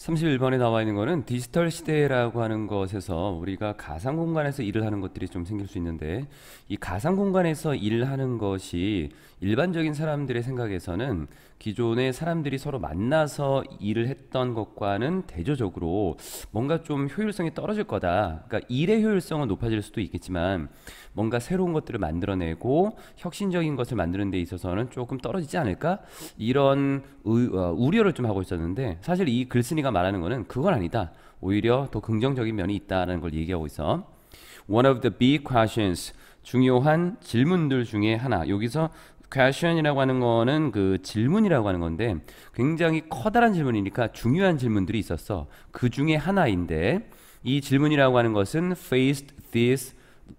31번에 나와 있는 거는 디지털 시대라고 하는 것에서 우리가 가상 공간에서 일을 하는 것들이 좀 생길 수 있는데 이 가상 공간에서 일하는 것이 일반적인 사람들의 생각에서는 기존의 사람들이 서로 만나서 일을 했던 것과는 대조적으로 뭔가 좀 효율성이 떨어질 거다. 그러니까 일의 효율성은 높아질 수도 있겠지만 뭔가 새로운 것들을 만들어내고 혁신적인 것을 만드는 데 있어서는 조금 떨어지지 않을까? 이런 의, 어, 우려를 좀 하고 있었는데 사실 이 글쓴이가 제가 말하는 거는 그건 아니다. 오히려 더 긍정적인 면이 있다라는 걸 얘기하고 있어. One of the big questions 중요한 질문들 중에 하나. 여기서 question이라고 하는 거는 그 질문이라고 하는 건데 굉장히 커다란 질문이니까 중요한 질문들이 있었어. 그 중에 하나인데 이 질문이라고 하는 것은 faced this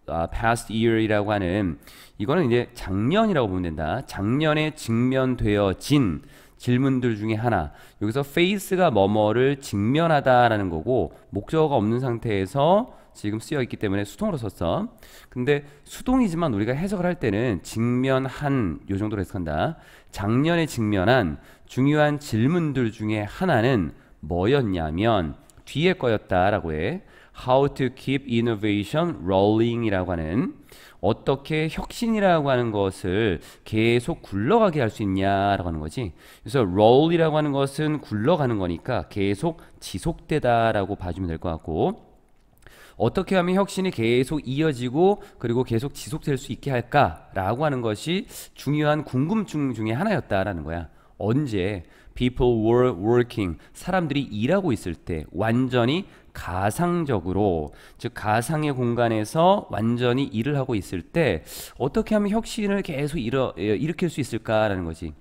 uh, past year이라고 하는 이거는 이제 작년이라고 보면 된다. 작년에 직면되어진 질문들 중에 하나. 여기서 face가 뭐뭐를 직면하다라는 거고 목적어가 없는 상태에서 지금 쓰여 있기 때문에 수동으로 썼어. 근데 수동이지만 우리가 해석을 할 때는 직면한 요 정도로 해석한다. 작년에 직면한 중요한 질문들 중에 하나는 뭐였냐면 뒤에 거였다라고 해. How to keep innovation rolling이라고 하는 어떻게 혁신이라고 하는 것을 계속 굴러가게 할 수 있냐라고 하는 거지. 그래서 roll이라고 하는 것은 굴러가는 거니까 계속 지속되다라고 봐주면 될 것 같고 어떻게 하면 혁신이 계속 이어지고 그리고 계속 지속될 수 있게 할까라고 하는 것이 중요한 궁금증 중에 하나였다라는 거야. 언제 people were working 사람들이 일하고 있을 때 완전히 가상적으로 즉 가상의 공간에서 완전히 일을 하고 있을 때 어떻게 하면 혁신을 계속 일어, 예, 일으킬 수 있을까라는 거지.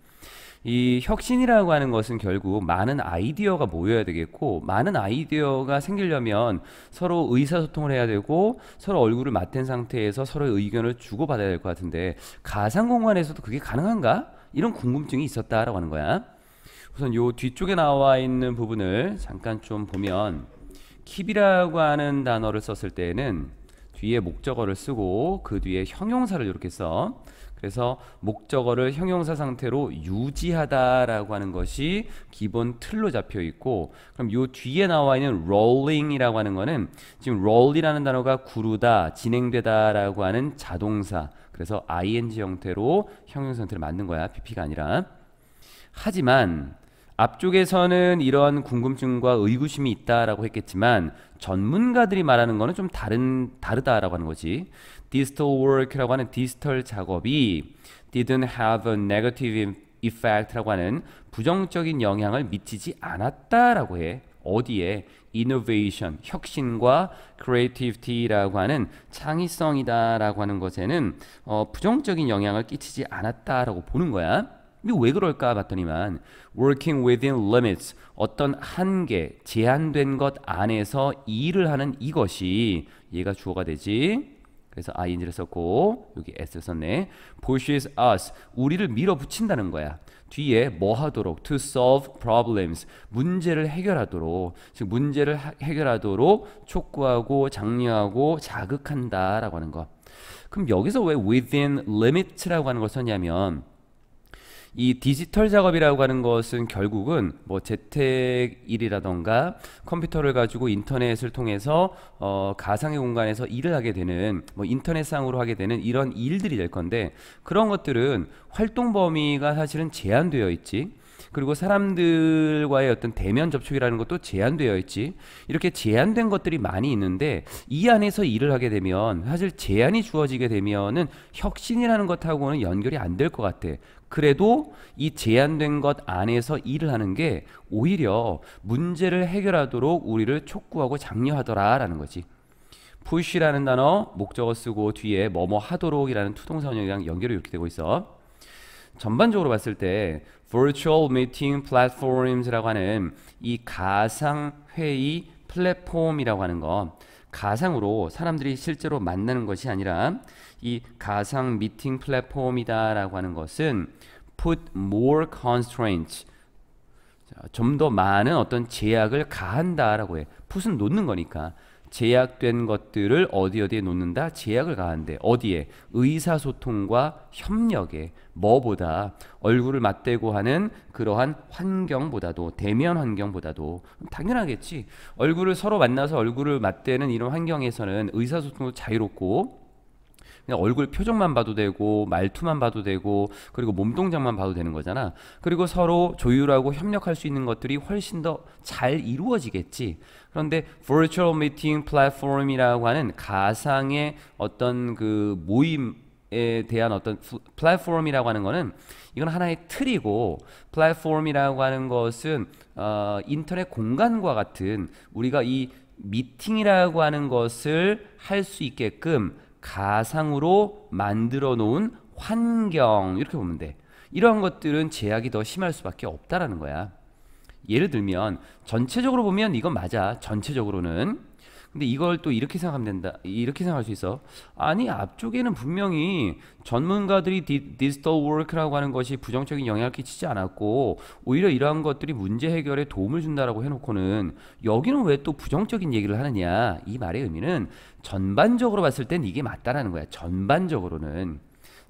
이 혁신이라고 하는 것은 결국 많은 아이디어가 모여야 되겠고 많은 아이디어가 생기려면 서로 의사소통을 해야 되고 서로 얼굴을 맞댄 상태에서 서로의 의견을 주고받아야 될 것 같은데 가상 공간에서도 그게 가능한가? 이런 궁금증이 있었다라고 하는 거야. 우선 요 뒤쪽에 나와 있는 부분을 잠깐 좀 보면 k e 이라고 하는 단어를 썼을 때에는 뒤에 목적어를 쓰고 그 뒤에 형용사를 이렇게 써. 그래서 목적어를 형용사 상태로 유지하다라고 하는 것이 기본 틀로 잡혀 있고 그럼 요 뒤에 나와 있는 rolling이라고 하는 거는 지금 roll이라는 단어가 구르다, 진행되다라고 하는 자동사. 그래서 ing 형태로 형용사 형태를 맞는 거야. pp가 아니라. 하지만 앞쪽에서는 이러한 궁금증과 의구심이 있다라고 했겠지만 전문가들이 말하는 거는 좀 다른 다르다라고 하는 거지. 디지털 work라고 하는 디지털 작업이 didn't have a negative effect라고 하는 부정적인 영향을 미치지 않았다라고 해. 어디에 innovation, 혁신과 creativity라고 하는 창의성이다라고 하는 것에는 어, 부정적인 영향을 끼치지 않았다라고 보는 거야. 이거 왜 그럴까 봤더니만 working within limits 어떤 한계 제한된 것 안에서 일을 하는 이것이 얘가 주어가 되지 그래서 ing를 아, 썼고 여기 s를 썼네 pushes us 우리를 밀어붙인다는 거야 뒤에 뭐 하도록 to solve problems 문제를 해결하도록 즉 문제를 해결하도록 촉구하고 장려하고 자극한다라고 하는 거 그럼 여기서 왜 within limit라고 s 하는 걸 썼냐면 이 디지털 작업이라고 하는 것은 결국은 뭐 재택 일이라던가 컴퓨터를 가지고 인터넷을 통해서 어, 가상의 공간에서 일을 하게 되는 뭐 인터넷상으로 하게 되는 이런 일들이 될 건데 그런 것들은 활동 범위가 사실은 제한되어 있지 그리고 사람들과의 어떤 대면 접촉이라는 것도 제한되어 있지 이렇게 제한된 것들이 많이 있는데 이 안에서 일을 하게 되면 사실 제한이 주어지게 되면은 혁신이라는 것하고는 연결이 안 될 것 같아 그래도 이 제한된 것 안에서 일을 하는 게 오히려 문제를 해결하도록 우리를 촉구하고 장려하더라라는 거지. push라는 단어 목적어 쓰고 뒤에 뭐뭐 하도록이라는 투동사원형이랑 연결이 이렇게 되고 있어. 전반적으로 봤을 때 virtual meeting platforms라고 하는 이 가상 회의 플랫폼이라고 하는 거 가상으로 사람들이 실제로 만나는 것이 아니라 이 가상 미팅 플랫폼이다라고 하는 것은 put more constraints 좀 더 많은 어떤 제약을 가한다라고 해. put은 놓는 거니까 제약된 것들을 어디 어디에 놓는다? 제약을 가한대. 어디에? 의사소통과 협력에. 뭐보다 얼굴을 맞대고 하는 그러한 환경보다도 대면 환경보다도 당연하겠지. 얼굴을 서로 만나서 얼굴을 맞대는 이런 환경에서는 의사소통도 자유롭고 그냥 얼굴 표정만 봐도 되고 말투만 봐도 되고 그리고 몸 동작만 봐도 되는 거잖아. 그리고 서로 조율하고 협력할 수 있는 것들이 훨씬 더 잘 이루어지겠지. 그런데 virtual meeting platform이라고 하는 가상의 어떤 그 모임 에 대한 어떤 플랫폼이라고 하는 거는 이건 하나의 틀이고 플랫폼이라고 하는 것은 어, 인터넷 공간과 같은 우리가 이 미팅이라고 하는 것을 할 수 있게끔 가상으로 만들어 놓은 환경 이렇게 보면 돼. 이러한 것들은 제약이 더 심할 수밖에 없다라는 거야. 예를 들면 전체적으로 보면 이건 맞아. 전체적으로는 근데 이걸 또 이렇게 생각하면 된다. 이렇게 생각할 수 있어. 아니 앞쪽에는 분명히 전문가들이 디지털 워크라고 하는 것이 부정적인 영향을 끼치지 않았고 오히려 이러한 것들이 문제 해결에 도움을 준다라고 해놓고는 여기는 왜 또 부정적인 얘기를 하느냐 이 말의 의미는 전반적으로 봤을 땐 이게 맞다라는 거야. 전반적으로는.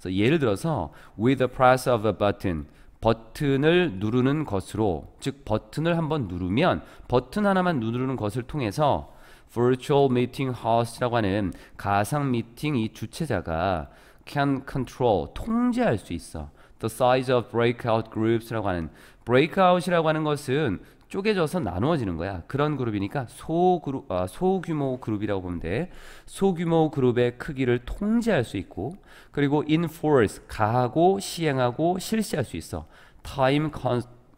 그래서 예를 들어서 with the press of a button 버튼을 누르는 것으로 즉 버튼을 한번 누르면 버튼 하나만 누르는 것을 통해서 virtual meeting host라고 하는 가상 미팅 이 주최자가 can control 통제할 수 있어. the size of breakout groups라고 하는 breakout이라고 하는 것은 쪼개져서 나누어지는 거야. 그런 그룹이니까 소그룹, 아, 소규모 그룹이라고 보면 돼. 소규모 그룹의 크기를 통제할 수 있고, 그리고 enforce, 가하고, 시행하고, 실시할 수 있어. time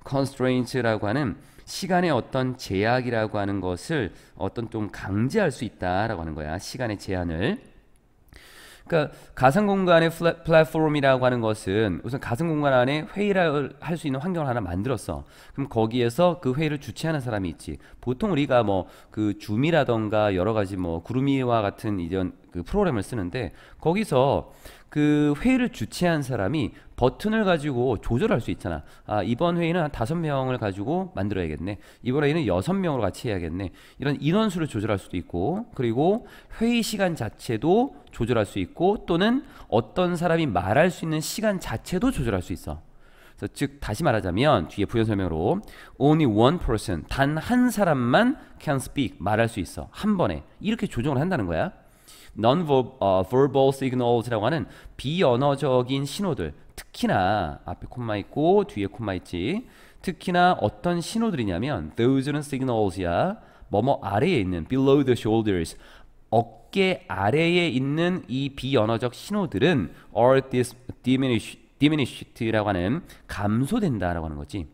constraints라고 하는 시간의 어떤 제약이라고 하는 것을 어떤 좀 강제할 수 있다라고 하는 거야. 시간의 제한을. 그러니까 가상 공간의 플랫폼이라고 하는 것은 우선 가상 공간 안에 회의를 할 수 있는 환경을 하나 만들었어. 그럼 거기에서 그 회의를 주최하는 사람이 있지. 보통 우리가 뭐 그 줌이라던가 여러 가지 뭐 구루미와 같은 이런 그 프로그램을 쓰는데 거기서 그 회의를 주최한 사람이 버튼을 가지고 조절할 수 있잖아. 아, 이번 회의는 한 다섯 명을 가지고 만들어야겠네. 이번 회의는 여섯 명으로 같이 해야겠네. 이런 인원수를 조절할 수도 있고, 그리고 회의 시간 자체도 조절할 수 있고, 또는 어떤 사람이 말할 수 있는 시간 자체도 조절할 수 있어. 즉 다시 말하자면 뒤에 부연 설명으로 only one person 단 한 사람만 can speak 말할 수 있어 한 번에 이렇게 조정을 한다는 거야. non-verbal 어, signals라고 하는 비언어적인 신호들 특히나 앞에 콤마 있고 뒤에 콤마 있지 특히나 어떤 신호들이냐면 those는 signals야 뭐뭐 아래에 있는 below the shoulders 어깨 아래에 있는 이 비언어적 신호들은 are dis, m i n i s h e d diminished라고 하는 감소된다라고 하는 거지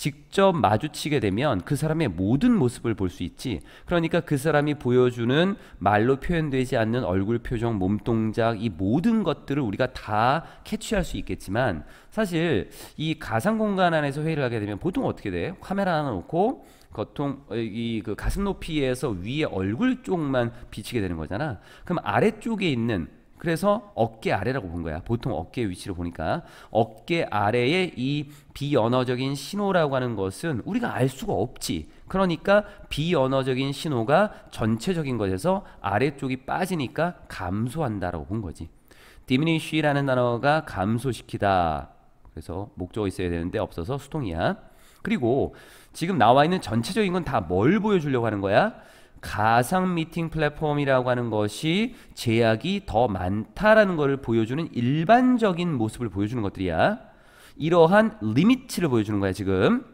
직접 마주치게 되면 그 사람의 모든 모습을 볼 수 있지. 그러니까 그 사람이 보여주는 말로 표현되지 않는 얼굴 표정, 몸 동작 이 모든 것들을 우리가 다 캐치할 수 있겠지만 사실 이 가상 공간 안에서 회의를 하게 되면 보통 어떻게 돼? 카메라 하나 놓고 거통 이그 가슴 높이에서 위에 얼굴 쪽만 비치게 되는 거잖아. 그럼 아래쪽에 있는 그래서 어깨 아래라고 본 거야. 보통 어깨 위치를 보니까 어깨 아래에 이 비언어적인 신호라고 하는 것은 우리가 알 수가 없지. 그러니까 비언어적인 신호가 전체적인 것에서 아래쪽이 빠지니까 감소한다라고 본 거지. diminish라는 단어가 감소시키다. 그래서 목적이 있어야 되는데 없어서 수동이야. 그리고 지금 나와 있는 전체적인 건 다 뭘 보여주려고 하는 거야? 가상 미팅 플랫폼이라고 하는 것이 제약이 더 많다라는 것을 보여주는 일반적인 모습을 보여주는 것들이야. 이러한 리미트를 보여주는 거야, 지금.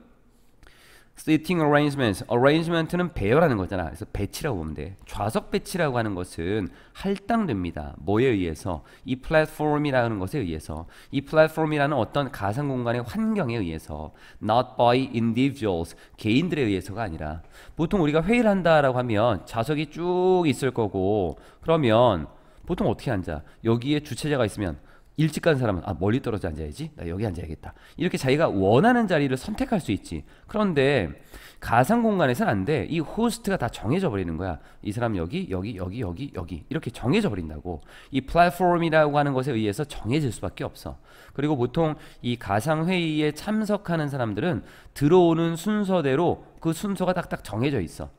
Seating arrangements. arrangement는 배열하는 거잖아. 그래서 배치라고 보면 돼. 좌석 배치라고 하는 것은 할당됩니다. 뭐에 의해서? 이 플랫폼이라는 것에 의해서. 이 플랫폼이라는 어떤 가상 공간의 환경에 의해서. Not by individuals. 개인들에 의해서가 아니라. 보통 우리가 회의를 한다라고 하면 좌석이 쭉 있을 거고, 그러면 보통 어떻게 앉아? 여기에 주체자가 있으면 일찍 간 사람은 아 멀리 떨어져 앉아야지 나 여기 앉아야겠다 이렇게 자기가 원하는 자리를 선택할 수 있지 그런데 가상 공간에서는 안 돼 이 호스트가 다 정해져 버리는 거야 이 사람 여기 여기 여기 여기 여기 이렇게 정해져 버린다고 이 플랫폼이라고 하는 것에 의해서 정해질 수밖에 없어 그리고 보통 이 가상 회의에 참석하는 사람들은 들어오는 순서대로 그 순서가 딱딱 정해져 있어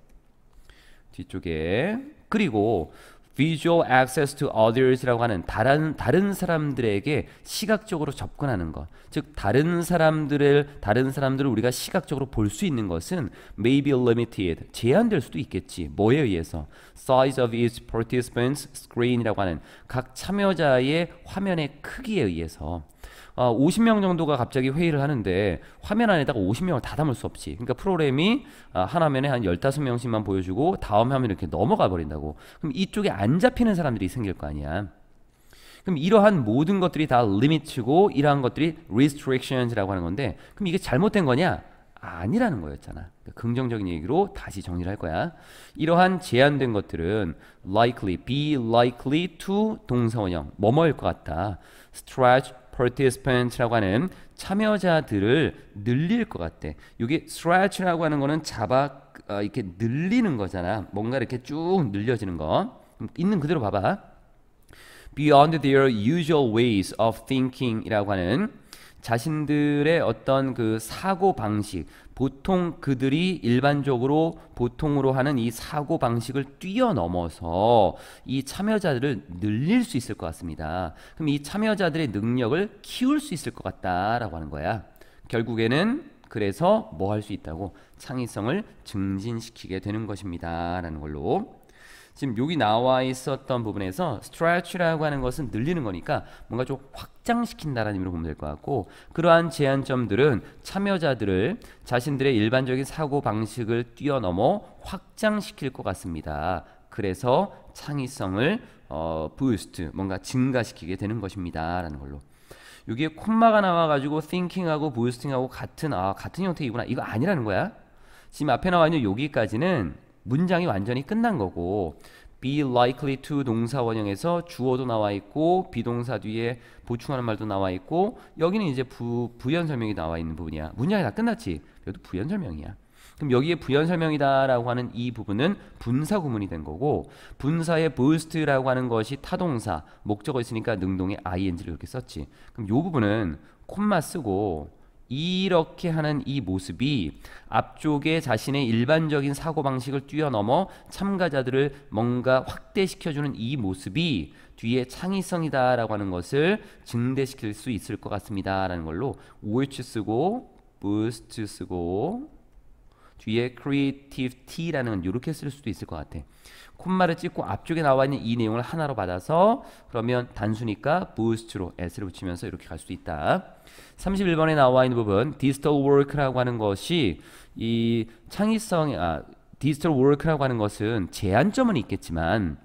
뒤쪽에 그리고 visual access to others라고 하는 다른 다른 사람들에게 시각적으로 접근하는 것, 즉 다른 사람들을 다른 사람들을 우리가 시각적으로 볼 수 있는 것은 may be limited 제한될 수도 있겠지. 뭐에 의해서 size of each participant's screen이라고 하는 각 참여자의 화면의 크기에 의해서. 어, 50명 정도가 갑자기 회의를 하는데 화면 안에다가 50명을 다 담을 수 없지. 그러니까 프로그램이 어, 한 화면에 한 15명씩만 보여주고 다음 화면 이렇게 넘어가 버린다고. 그럼 이쪽에 안 잡히는 사람들이 생길 거 아니야. 그럼 이러한 모든 것들이 다리미 m 고 이러한 것들이 restrictions라고 하는 건데 그럼 이게 잘못된 거냐? 아니라는 거였잖아. 그러니까 긍정적인 얘기로 다시 정리를 할 거야. 이러한 제한된 것들은 likely, be likely to 동사원형, 뭐뭐일 것 같다. stretch participants라고 하는 참여자들을 늘릴 것 같대. 이게 stretch라고 하는 거는 잡아 어, 이렇게 늘리는 거잖아. 뭔가 이렇게 쭉 늘려지는 거. 있는 그대로 봐봐. Beyond their usual ways of thinking이라고 하는 자신들의 어떤 그 사고 방식, 보통 그들이 일반적으로 보통으로 하는 이 사고 방식을 뛰어넘어서 이 참여자들을 늘릴 수 있을 것 같습니다. 그럼 이 참여자들의 능력을 키울 수 있을 것 같다라고 하는 거야. 결국에는 그래서 뭐 할 수 있다고 창의성을 증진시키게 되는 것입니다라는 걸로 지금 여기 나와 있었던 부분에서 stretch라고 하는 것은 늘리는 거니까 뭔가 좀 확장시킨다라는 의미로 보면 될 것 같고 그러한 제한점들은 참여자들을 자신들의 일반적인 사고 방식을 뛰어넘어 확장시킬 것 같습니다. 그래서 창의성을 어, boost 뭔가 증가시키게 되는 것입니다라는 걸로. 여기에 콤마가 나와가지고 thinking하고 boosting하고 같은 아 같은 형태이구나 이거 아니라는 거야. 지금 앞에 나와 있는 여기까지는 문장이 완전히 끝난 거고 be likely to 동사 원형에서 주어도 나와 있고 비동사 뒤에 보충하는 말도 나와 있고 여기는 이제 부, 부연 설명이 나와 있는 부분이야 문장이 다 끝났지 그래도 부연 설명이야 그럼 여기에 부연 설명이다라고 하는 이 부분은 분사 구문이 된 거고 분사의 boost라고 하는 것이 타동사 목적어 있으니까 능동의 ing를 이렇게 썼지 그럼 이 부분은 콤마 쓰고 이렇게 하는 이 모습이 앞쪽에 자신의 일반적인 사고방식을 뛰어넘어 참가자들을 뭔가 확대시켜주는 이 모습이 뒤에 창의성이다라고 하는 것을 증대시킬 수 있을 것 같습니다라는 걸로 OH 쓰고 boost 쓰고 뒤에 creative t라는 이렇게 쓸 수도 있을 것 같아. 콤마를 찍고 앞쪽에 나와 있는 이 내용을 하나로 받아서 그러면 단수니까 boost로 s를 붙이면서 이렇게 갈수 있다. 31번에 나와 있는 부분 digital work라고 하는 것이 이 창의성 아 디지털 워크라고 하는 것은 제한점은 있겠지만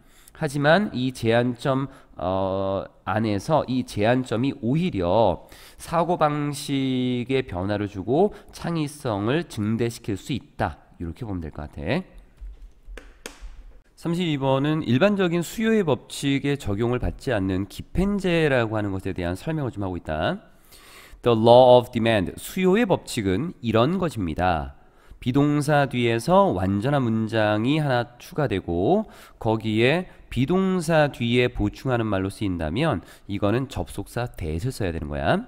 하지만 이 제한점 어, 안에서 이 제한점이 오히려 사고방식의 변화를 주고 창의성을 증대시킬 수 있다. 이렇게 보면 될 것 같아. 32번은 일반적인 수요의 법칙에 적용을 받지 않는 기펜제라고 하는 것에 대한 설명을 좀 하고 있다. The law of demand, 수요의 법칙은 이런 것입니다. 비동사 뒤에서 완전한 문장이 하나 추가되고 거기에 비동사 뒤에 보충하는 말로 쓰인다면 이거는 접속사 대를 써야 되는 거야.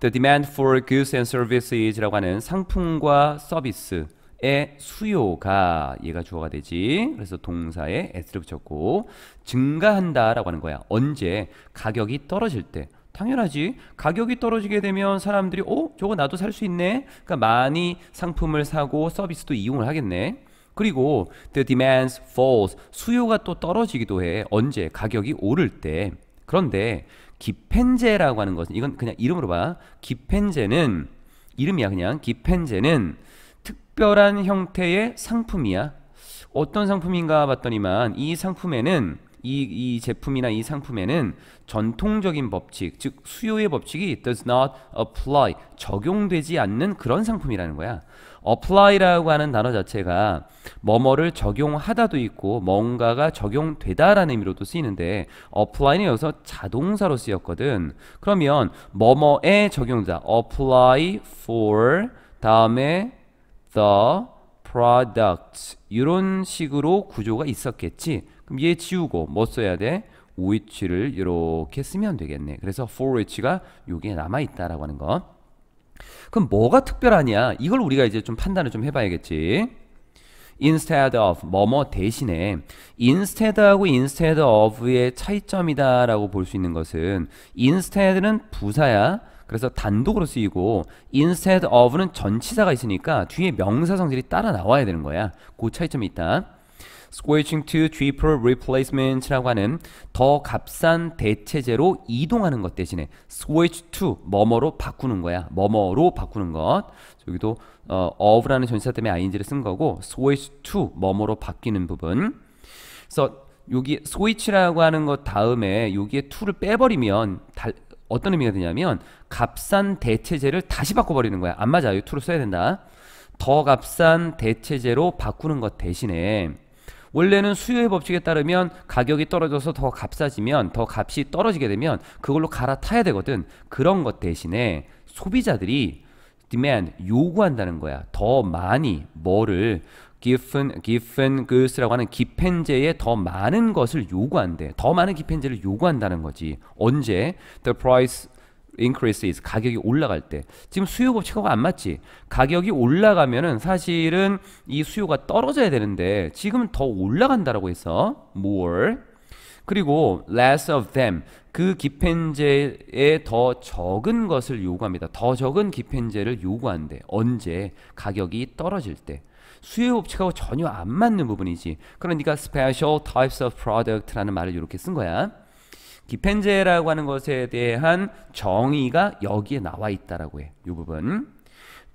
The demand for goods and services라고 하는 상품과 서비스 의 수요가 얘가 주어가 되지 그래서 동사에 s를 붙였고 증가한다 라고 하는 거야 언제 가격이 떨어질 때 당연하지. 가격이 떨어지게 되면 사람들이 어? 저거 나도 살 수 있네. 그러니까 많이 상품을 사고 서비스도 이용을 하겠네. 그리고 the demand s falls. 수요가 또 떨어지기도 해. 언제? 가격이 오를 때. 그런데 기펜제라고 하는 것은 이건 그냥 이름으로 봐. 기펜제는 이름이야 그냥. 기펜제는 특별한 형태의 상품이야. 어떤 상품인가 봤더니만 이 상품에는 이, 이 제품이나 이 상품에는 전통적인 법칙, 즉 수요의 법칙이 does not apply, 적용되지 않는 그런 상품이라는 거야. apply라고 하는 단어 자체가 뭐뭐를 적용하다도 있고 뭔가가 적용되다라는 의미로도 쓰이는데 apply는 여기서 자동사로 쓰였거든. 그러면 뭐뭐에 적용자 apply for 다음에 the p r o d u c t 이런 식으로 구조가 있었겠지. 그럼 얘 지우고 뭐 써야 돼? which를 이렇게 쓰면 되겠네. 그래서 for which가 여기에 남아 있다라고 하는 거. 그럼 뭐가 특별하냐? 이걸 우리가 이제 좀 판단을 좀 해봐야겠지. instead of 뭐뭐 대신에 instead하고 instead of의 차이점이다라고 볼 수 있는 것은 instead는 부사야. 그래서 단독으로 쓰이고 instead of는 전치사가 있으니까 뒤에 명사 성질이 따라 나와야 되는 거야. 그 차이점이 있다. switching to cheaper r e p l a c e m e n t 라고 하는 더 값싼 대체제로 이동하는 것 대신에 switch to 뭐뭐로 바꾸는 거야. 뭐뭐로 바꾸는 것. 여기도 어, of라는 전치사 때문에 ing를 쓴 거고 switch to 뭐뭐로 바뀌는 부분. 그래서 여기 switch라고 하는 것 다음에 여기에 to를 빼버리면 달, 어떤 의미가 되냐면 값싼 대체제를 다시 바꿔버리는 거야. 안 맞아요. to를 써야 된다. 더 값싼 대체제로 바꾸는 것 대신에 원래는 수요의 법칙에 따르면 가격이 떨어져서 더 값싸지면 더 값이 떨어지게 되면 그걸로 갈아타야 되거든. 그런 것 대신에 소비자들이 demand 요구한다는 거야. 더 많이 뭐를 given given goods라고 하는 기펜제에 더 많은 것을 요구한대. 더 많은 기펜제를 요구한다는 거지. 언제 the price increase s 가격이 올라갈 때 지금 수요 법칙하고 안 맞지 가격이 올라가면은 사실은 이 수요가 떨어져야 되는데 지금은 더 올라간다라고 해서 more 그리고 less of them 그 기펜제에 더 적은 것을 요구합니다 더 적은 기펜제를 요구한대 언제 가격이 떨어질 때 수요 법칙하고 전혀 안 맞는 부분이지 그러니까 special types of product라는 말을 이렇게 쓴 거야 기펜제라고 하는 것에 대한 정의가 여기에 나와 있다라고 해. 이 부분.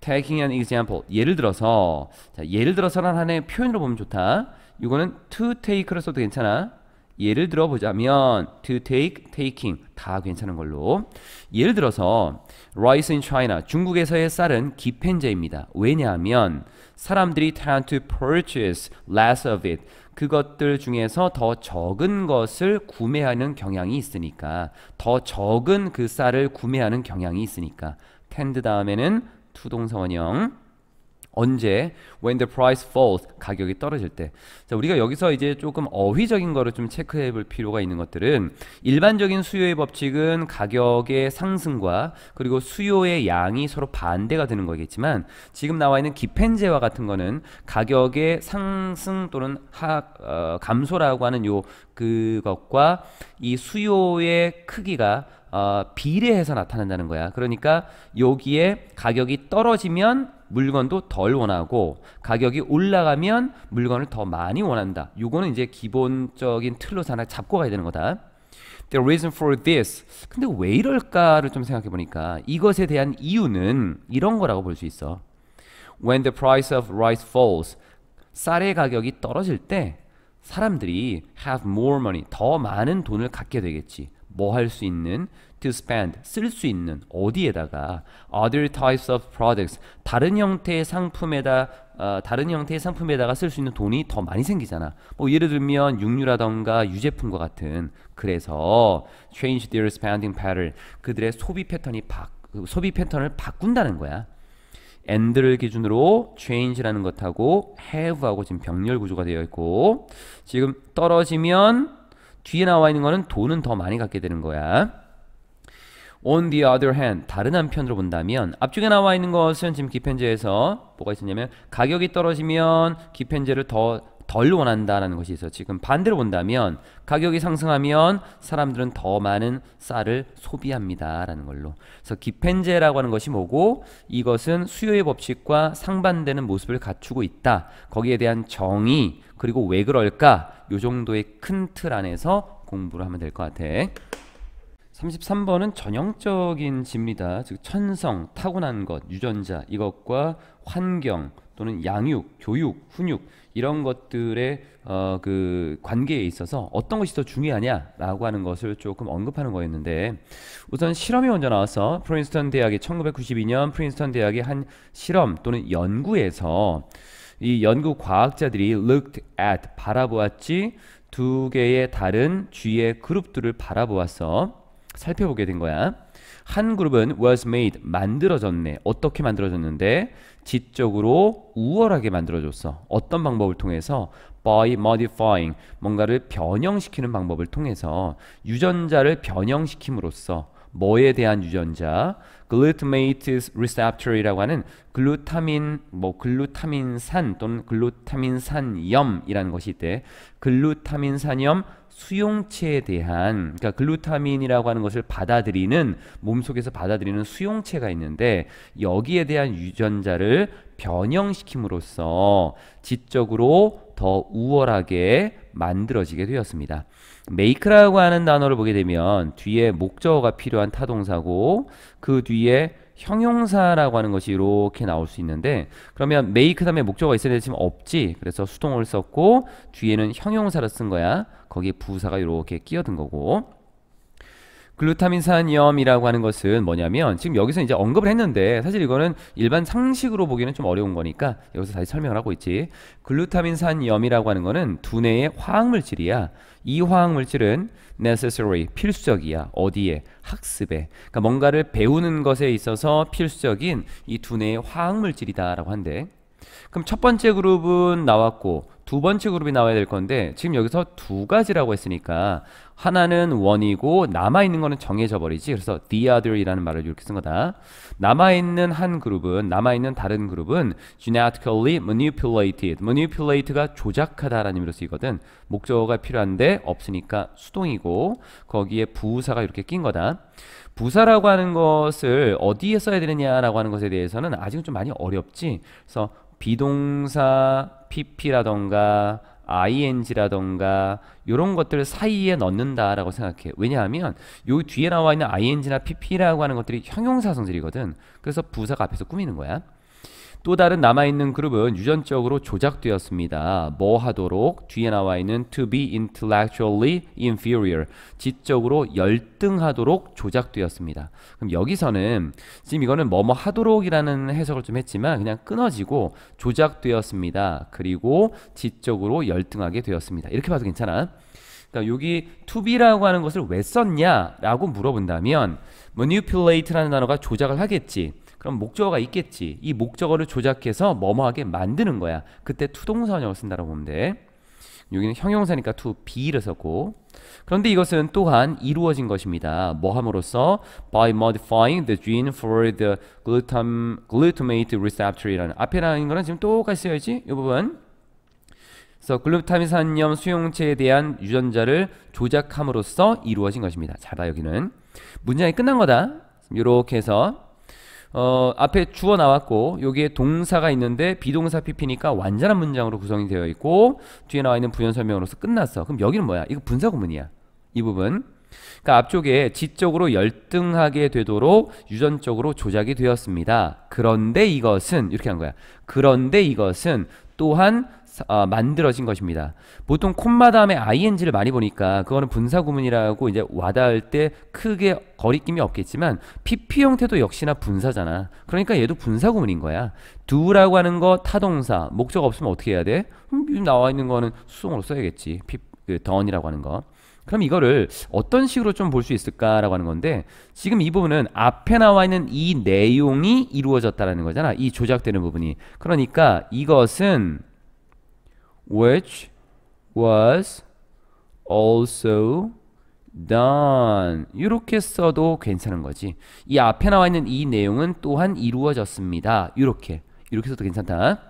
Taking an example. 예를 들어서 자, 예를 들어서라는 하의 표현으로 보면 좋다. 이거는 to take로 써도 괜찮아. 예를 들어보자면 to take, taking 다 괜찮은 걸로 예를 들어서 rice in China 중국에서의 쌀은 기펜제입니다. 왜냐하면 사람들이 tend to purchase less of it 그것들 중에서 더 적은 것을 구매하는 경향이 있으니까 더 적은 그 쌀을 구매하는 경향이 있으니까 텐드 다음에는 투동사원형 언제 when the price falls 가격이 떨어질 때. 자, 우리가 여기서 이제 조금 어휘적인 거를 좀 체크해 볼 필요가 있는 것들은 일반적인 수요의 법칙은 가격의 상승과 그리고 수요의 양이 서로 반대가 되는 거겠지만 지금 나와 있는 기펜제와 같은 거는 가격의 상승 또는 하, 어, 감소라고 하는 요 그것과 이 수요의 크기가 어, 비례해서 나타난다는 거야. 그러니까 여기에 가격이 떨어지면 물건도 덜 원하고 가격이 올라가면 물건을 더 많이 원한다. 요거는 이제 기본적인 틀로 하나 잡고 가야 되는 거다. The reason for this. 근데 왜 이럴까를 좀 생각해 보니까 이것에 대한 이유는 이런 거라고 볼 수 있어. When the price of rice falls. 쌀의 가격이 떨어질 때 사람들이 have more money, 더 많은 돈을 갖게 되겠지. 뭐 할 수 있는 to spend 쓸 수 있는 어디에다가 other types of products 다른 형태의 상품에다 어, 다른 형태의 상품에다가 쓸 수 있는 돈이 더 많이 생기잖아. 뭐 예를 들면 육류라던가 유제품과 같은 그래서 change their spending pattern 그들의 소비 패턴이 바, 소비 패턴을 바꾼다는 거야. and를 기준으로 change라는 것하고 have하고 지금 병렬 구조가 되어 있고 지금 떨어지면 뒤에 나와 있는 거는 돈은 더 많이 갖게 되는 거야. On the other hand, 다른 한편으로 본다면 앞쪽에 나와 있는 것은 지금 기펜제에서 뭐가 있었냐면 가격이 떨어지면 기펜제를 더 덜 원한다라는 것이 있어요. 지금 반대로 본다면 가격이 상승하면 사람들은 더 많은 쌀을 소비합니다라는 걸로. 그래서 기펜제라고 하는 것이 뭐고 이것은 수요의 법칙과 상반되는 모습을 갖추고 있다. 거기에 대한 정의 그리고 왜 그럴까 요 정도의 큰 틀 안에서 공부를 하면 될 것 같아. 33번은 전형적인 진리다. 즉 천성, 타고난 것, 유전자 이것과 환경 또는 양육, 교육, 훈육 이런 것들의 어, 그 관계에 있어서 어떤 것이 더 중요하냐라고 하는 것을 조금 언급하는 거였는데 우선 실험이 먼저 나와서 프린스턴 대학의 1992년 프린스턴 대학의 한 실험 또는 연구에서 이 연구 과학자들이 looked at 바라보았지 두 개의 다른 쥐의 그룹들을 바라보았어. 살펴보게 된 거야. 한 그룹은 was made 만들어졌네. 어떻게 만들어졌는데 지적으로 우월하게 만들어줬어. 어떤 방법을 통해서 by modifying 뭔가를 변형시키는 방법을 통해서 유전자를 변형시킴으로써 뭐에 대한 유전자 glutamate receptor이라고 하는 글루타민 뭐 글루타민산 또는 글루타민산염이라는 것이 있대. 글루타민산염 수용체에 대한 그러니까 글루타민이라고 하는 것을 받아들이는 몸속에서 받아들이는 수용체가 있는데 여기에 대한 유전자를 변형시킴으로써 지적으로 더 우월하게 만들어지게 되었습니다. make라고 하는 단어를 보게 되면 뒤에 목적어가 필요한 타동사고 그 뒤에 형용사라고 하는 것이 이렇게 나올 수 있는데 그러면 make 다음에 목적어가 있어야 되지만 없지 그래서 수동을 썼고 뒤에는 형용사를 쓴 거야 거기에 부사가 이렇게 끼어든 거고 글루타민산염이라고 하는 것은 뭐냐면 지금 여기서 이제 언급을 했는데 사실 이거는 일반 상식으로 보기는 좀 어려운 거니까 여기서 다시 설명을 하고 있지. 글루타민산염이라고 하는 거는 두뇌의 화학물질이야. 이 화학물질은 necessary 필수적이야. 어디에? 학습에. 그러니까 뭔가를 배우는 것에 있어서 필수적인 이 두뇌의 화학물질이다라고 한데. 그럼 첫 번째 그룹은 나왔고 두 번째 그룹이 나와야 될 건데 지금 여기서 두 가지라고 했으니까 하나는 원이고 남아 있는 거는 정해져 버리지. 그래서 the other이라는 말을 이렇게 쓴 거다. 남아 있는 한 그룹은 남아 있는 다른 그룹은 genetically manipulated. manipulate가 조작하다라는 의미로 쓰이거든. 목적어가 필요한데 없으니까 수동이고 거기에 부사가 이렇게 낀 거다. 부사라고 하는 것을 어디에 써야 되느냐라고 하는 것에 대해서는 아직은 좀 많이 어렵지. 그래서 비동사 pp라던가 ing라던가 이런 것들 사이에 넣는다라고 생각해. 왜냐하면 요 뒤에 나와 있는 ing나 pp라고 하는 것들이 형용사 성질이거든. 그래서 부사가 앞에서 꾸미는 거야. 또 다른 남아있는 그룹은 유전적으로 조작되었습니다. 뭐 하도록 뒤에 나와 있는 to be intellectually inferior 지적으로 열등하도록 조작되었습니다. 그럼 여기서는 지금 이거는 뭐뭐 뭐 하도록이라는 해석을 좀 했지만 그냥 끊어지고 조작되었습니다. 그리고 지적으로 열등하게 되었습니다. 이렇게 봐도 괜찮아. 그러니까 여기 to be라고 하는 것을 왜 썼냐라고 물어본다면 manipulate라는 단어가 조작을 하겠지. 그럼 목적어가 있겠지. 이 목적어를 조작해서 뭐뭐하게 만드는 거야. 그때 투동사원형을 쓴다고 보면 돼. 여기는 형용사니까 to be를 썼고 그런데 이것은 또한 이루어진 것입니다. 뭐 함으로써 by modifying the gene for the glutam, glutamate receptor이라는 앞에 나온 거는 지금 똑같이 써야지 이 부분 그래서 글루타미산염 수용체에 대한 유전자를 조작함으로써 이루어진 것입니다. 잘봐 여기는 문장이 끝난 거다. 이렇게 해서 어, 앞에 주어 나왔고 여기에 동사가 있는데 비동사 PP니까 완전한 문장으로 구성이 되어 있고 뒤에 나와 있는 부연 설명으로서 끝났어. 그럼 여기는 뭐야? 이거 분사 구문이야. 이 부분. 그러니까 앞쪽에 지적으로 열등하게 되도록 유전적으로 조작이 되었습니다. 그런데 이것은 이렇게 한 거야. 그런데 이것은 또한 어, 만들어진 것입니다. 보통 콤마 다음에 ing를 많이 보니까 그거는 분사 구문이라고 이제 와닿을 때 크게 거리낌이 없겠지만 pp 형태도 역시나 분사잖아. 그러니까 얘도 분사 구문인 거야. do라고 하는 거 타동사 목적 없으면 어떻게 해야 돼? 음, 나와 있는 거는 수동으로 써야겠지. 피, 그 done이라고 하는 거. 그럼 이거를 어떤 식으로 좀 볼 수 있을까라고 하는 건데 지금 이 부분은 앞에 나와 있는 이 내용이 이루어졌다라는 거잖아. 이 조작되는 부분이. 그러니까 이것은 which was also done 이렇게 써도 괜찮은 거지 이 앞에 나와 있는 이 내용은 또한 이루어졌습니다 이렇게 이렇게 써도 괜찮다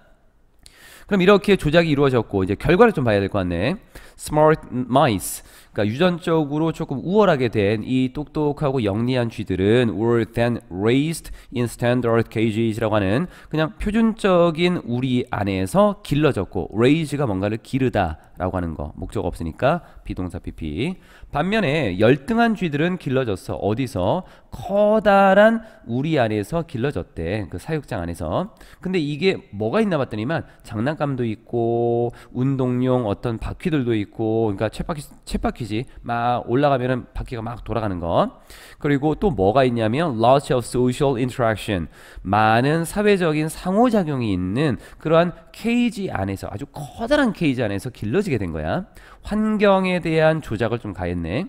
그럼 이렇게 조작이 이루어졌고 이제 결과를 좀 봐야 될 것 같네 smart mice 그러니까 유전적으로 조금 우월하게 된 이 똑똑하고 영리한 쥐들은 were then raised in standard cages라고 하는 그냥 표준적인 우리 안에서 길러졌고 raise가 뭔가를 기르다라고 하는 거 목적 없으니까 비동사 pp 반면에 열등한 쥐들은 길러졌어 어디서 커다란 우리 안에서 길러졌대 그 사육장 안에서 근데 이게 뭐가 있나 봤더니만 장난감도 있고 운동용 어떤 바퀴들도 있고 그러니까 쳇바퀴 쳇바퀴 바퀴지 막 올라가면은 바퀴가 막 돌아가는 것 그리고 또 뭐가 있냐면 lots of social interaction 많은 사회적인 상호작용이 있는 그러한 케이지 안에서 아주 커다란 케이지 안에서 길러지게 된 거야 환경에 대한 조작을 좀 가했네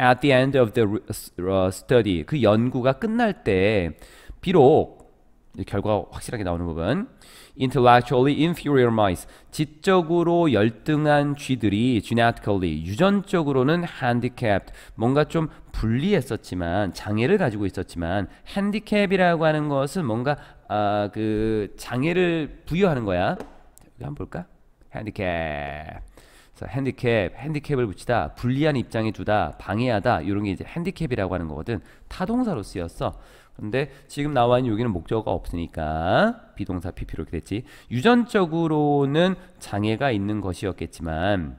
at the end of the 어, study 그 연구가 끝날 때 비록 결과가 확실하게 나오는 부분 intellectually inferior mice 지적으로 열등한 쥐들이 genetically 유전적으로는 handicapped 뭔가 좀 불리했었지만 장애를 가지고 있었지만 handicap이라고 하는 것은 뭔가 아, 그 장애를 부여하는 거야. 여기 한번 볼까? handicap 핸디캡, 핸디캡을 붙이다, 불리한 입장에 두다, 방해하다 이런 게 이제 핸디캡이라고 하는 거거든. 타동사로 쓰였어. 근데 지금 나와 있는 여기는 목적어가 없으니까 비동사 PP로 이렇게 됐지. 유전적으로는 장애가 있는 것이었겠지만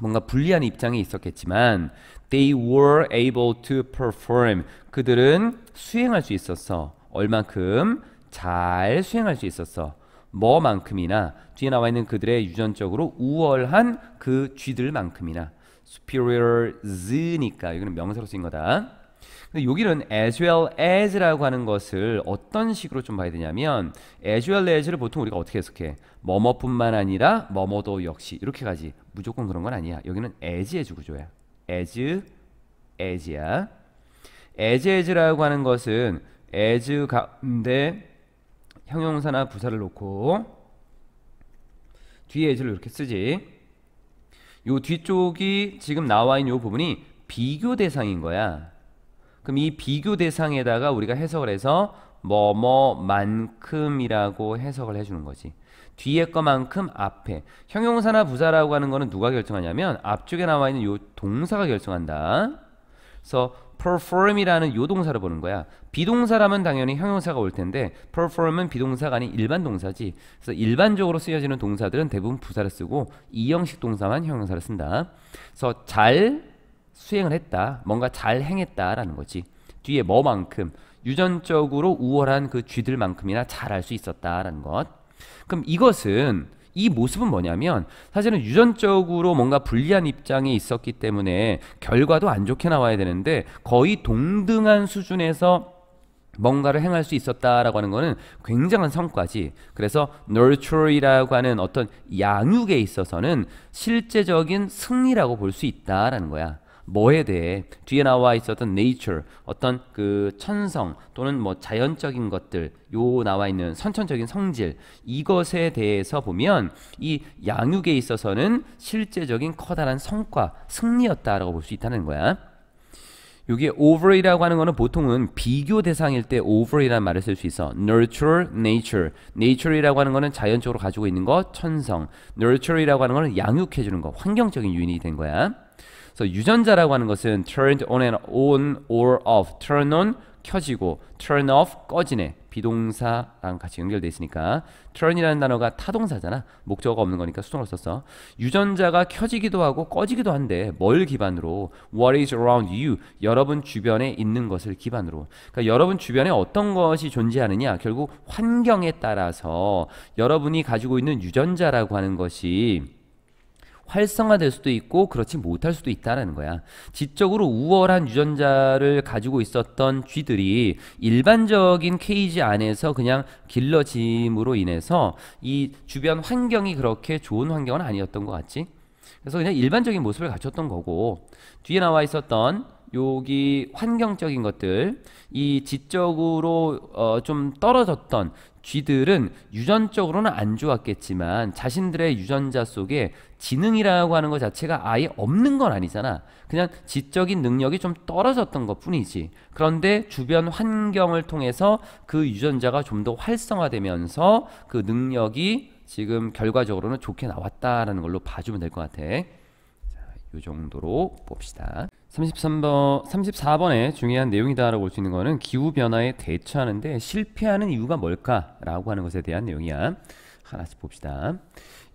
뭔가 불리한 입장이 있었겠지만 they were able to perform 그들은 수행할 수 있었어. 얼만큼 잘 수행할 수 있었어. 뭐만큼이나 뒤에 나와 있는 그들의 유전적으로 우월한 그 쥐들만큼이나 superior z니까 이거는 명사로 쓰인 거다. 근데 여기는 as well as라고 하는 것을 어떤 식으로 좀 봐야 되냐면 as well as를 보통 우리가 어떻게 해석해? 뭐뭐뿐만 아니라 뭐뭐도 역시 이렇게 가지. 무조건 그런 건 아니야. 여기는 as의 주구조야. as as야. as as라고 하는 것은 as 가운데 형용사나 부사를 놓고 뒤에 예를 이렇게 쓰지 요 뒤쪽이 지금 나와 있는 요 부분이 비교 대상인 거야 그럼 이 비교 대상에다가 우리가 해석을 해서 뭐뭐만큼이라고 해석을 해주는 거지 뒤에 거만큼 앞에 형용사나 부사라고 하는 거는 누가 결정하냐면 앞쪽에 나와 있는 요 동사가 결정한다 그래서 perform이라는 요 동사를 보는 거야. 비동사라면 당연히 형용사가 올 텐데 perform은 비동사가 아닌 일반 동사지. 그래서 일반적으로 쓰여지는 동사들은 대부분 부사를 쓰고 이 형식 동사만 형용사를 쓴다. 그래서 잘 수행을 했다. 뭔가 잘 행했다라는 거지. 뒤에 뭐만큼 유전적으로 우월한 그 쥐들만큼이나 잘 할 수 있었다라는 것. 그럼 이것은 이 모습은 뭐냐면 사실은 유전적으로 뭔가 불리한 입장이 있었기 때문에 결과도 안 좋게 나와야 되는데 거의 동등한 수준에서 뭔가를 행할 수 있었다라고 하는 거는 굉장한 성과지. 그래서 nurture이라고 하는 어떤 양육에 있어서는 실제적인 승리라고 볼 수 있다라는 거야. 뭐에 대해 뒤에 나와 있었던 nature 어떤 그 천성 또는 뭐 자연적인 것들 요 나와 있는 선천적인 성질 이것에 대해서 보면 이 양육에 있어서는 실제적인 커다란 성과 승리였다라고 볼 수 있다는 거야. 여기에 over이라고 하는 거는 보통은 비교 대상일 때 over이라는 말을 쓸 수 있어. nurture, nature. nature이라고 하는 거는 자연적으로 가지고 있는 거, 천성. nurture이라고 하는 거는 양육해 주는 거, 환경적인 요인이 된 거야. 그래서 유전자라고 하는 것은 turned on and on or off, turn on 켜지고 turn off 꺼지네. 비동사랑 같이 연결돼 있으니까 turn이라는 단어가 타동사잖아. 목적어가 없는 거니까 수동으로 썼어. 유전자가 켜지기도 하고 꺼지기도 한데 뭘 기반으로 what is around you 여러분 주변에 있는 것을 기반으로. 그러니까 여러분 주변에 어떤 것이 존재하느냐 결국 환경에 따라서 여러분이 가지고 있는 유전자라고 하는 것이 활성화될 수도 있고 그렇지 못할 수도 있다라는 거야. 지적으로 우월한 유전자를 가지고 있었던 쥐들이 일반적인 케이지 안에서 그냥 길러짐으로 인해서 이 주변 환경이 그렇게 좋은 환경은 아니었던 것 같지? 그래서 그냥 일반적인 모습을 갖췄던 거고 뒤에 나와 있었던 여기 환경적인 것들 이 지적으로 어, 좀 떨어졌던 쥐들은 유전적으로는 안 좋았겠지만 자신들의 유전자 속에 지능이라고 하는 것 자체가 아예 없는 건 아니잖아. 그냥 지적인 능력이 좀 떨어졌던 것 뿐이지. 그런데 주변 환경을 통해서 그 유전자가 좀 더 활성화되면서 그 능력이 지금 결과적으로는 좋게 나왔다라는 걸로 봐주면 될 것 같아. 이 정도로 봅시다. 33번, 34번에 중요한 내용이다라고 볼 수 있는 거는 기후변화에 대처하는데 실패하는 이유가 뭘까라고 하는 것에 대한 내용이야. 하나씩 봅시다.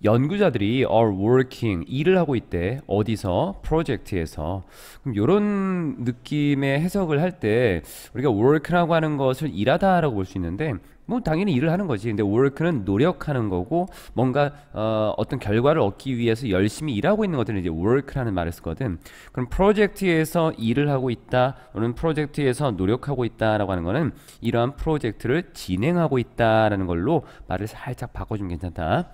연구자들이 are working 일을 하고 있대 어디서 프로젝트에서 그럼 이런 느낌의 해석을 할 때 우리가 work라고 하는 것을 일하다라고 볼 수 있는데 뭐 당연히 일을 하는 거지. 근데 work는 노력하는 거고 뭔가 어, 어떤 결과를 얻기 위해서 열심히 일하고 있는 것들은 이제 work라는 말을 쓰거든. 그럼 프로젝트에서 일을 하고 있다 또는 프로젝트에서 노력하고 있다라고 하는 거는 이러한 프로젝트를 진행하고 있다라는 걸로 말을 살짝 바꿔주면 괜찮다.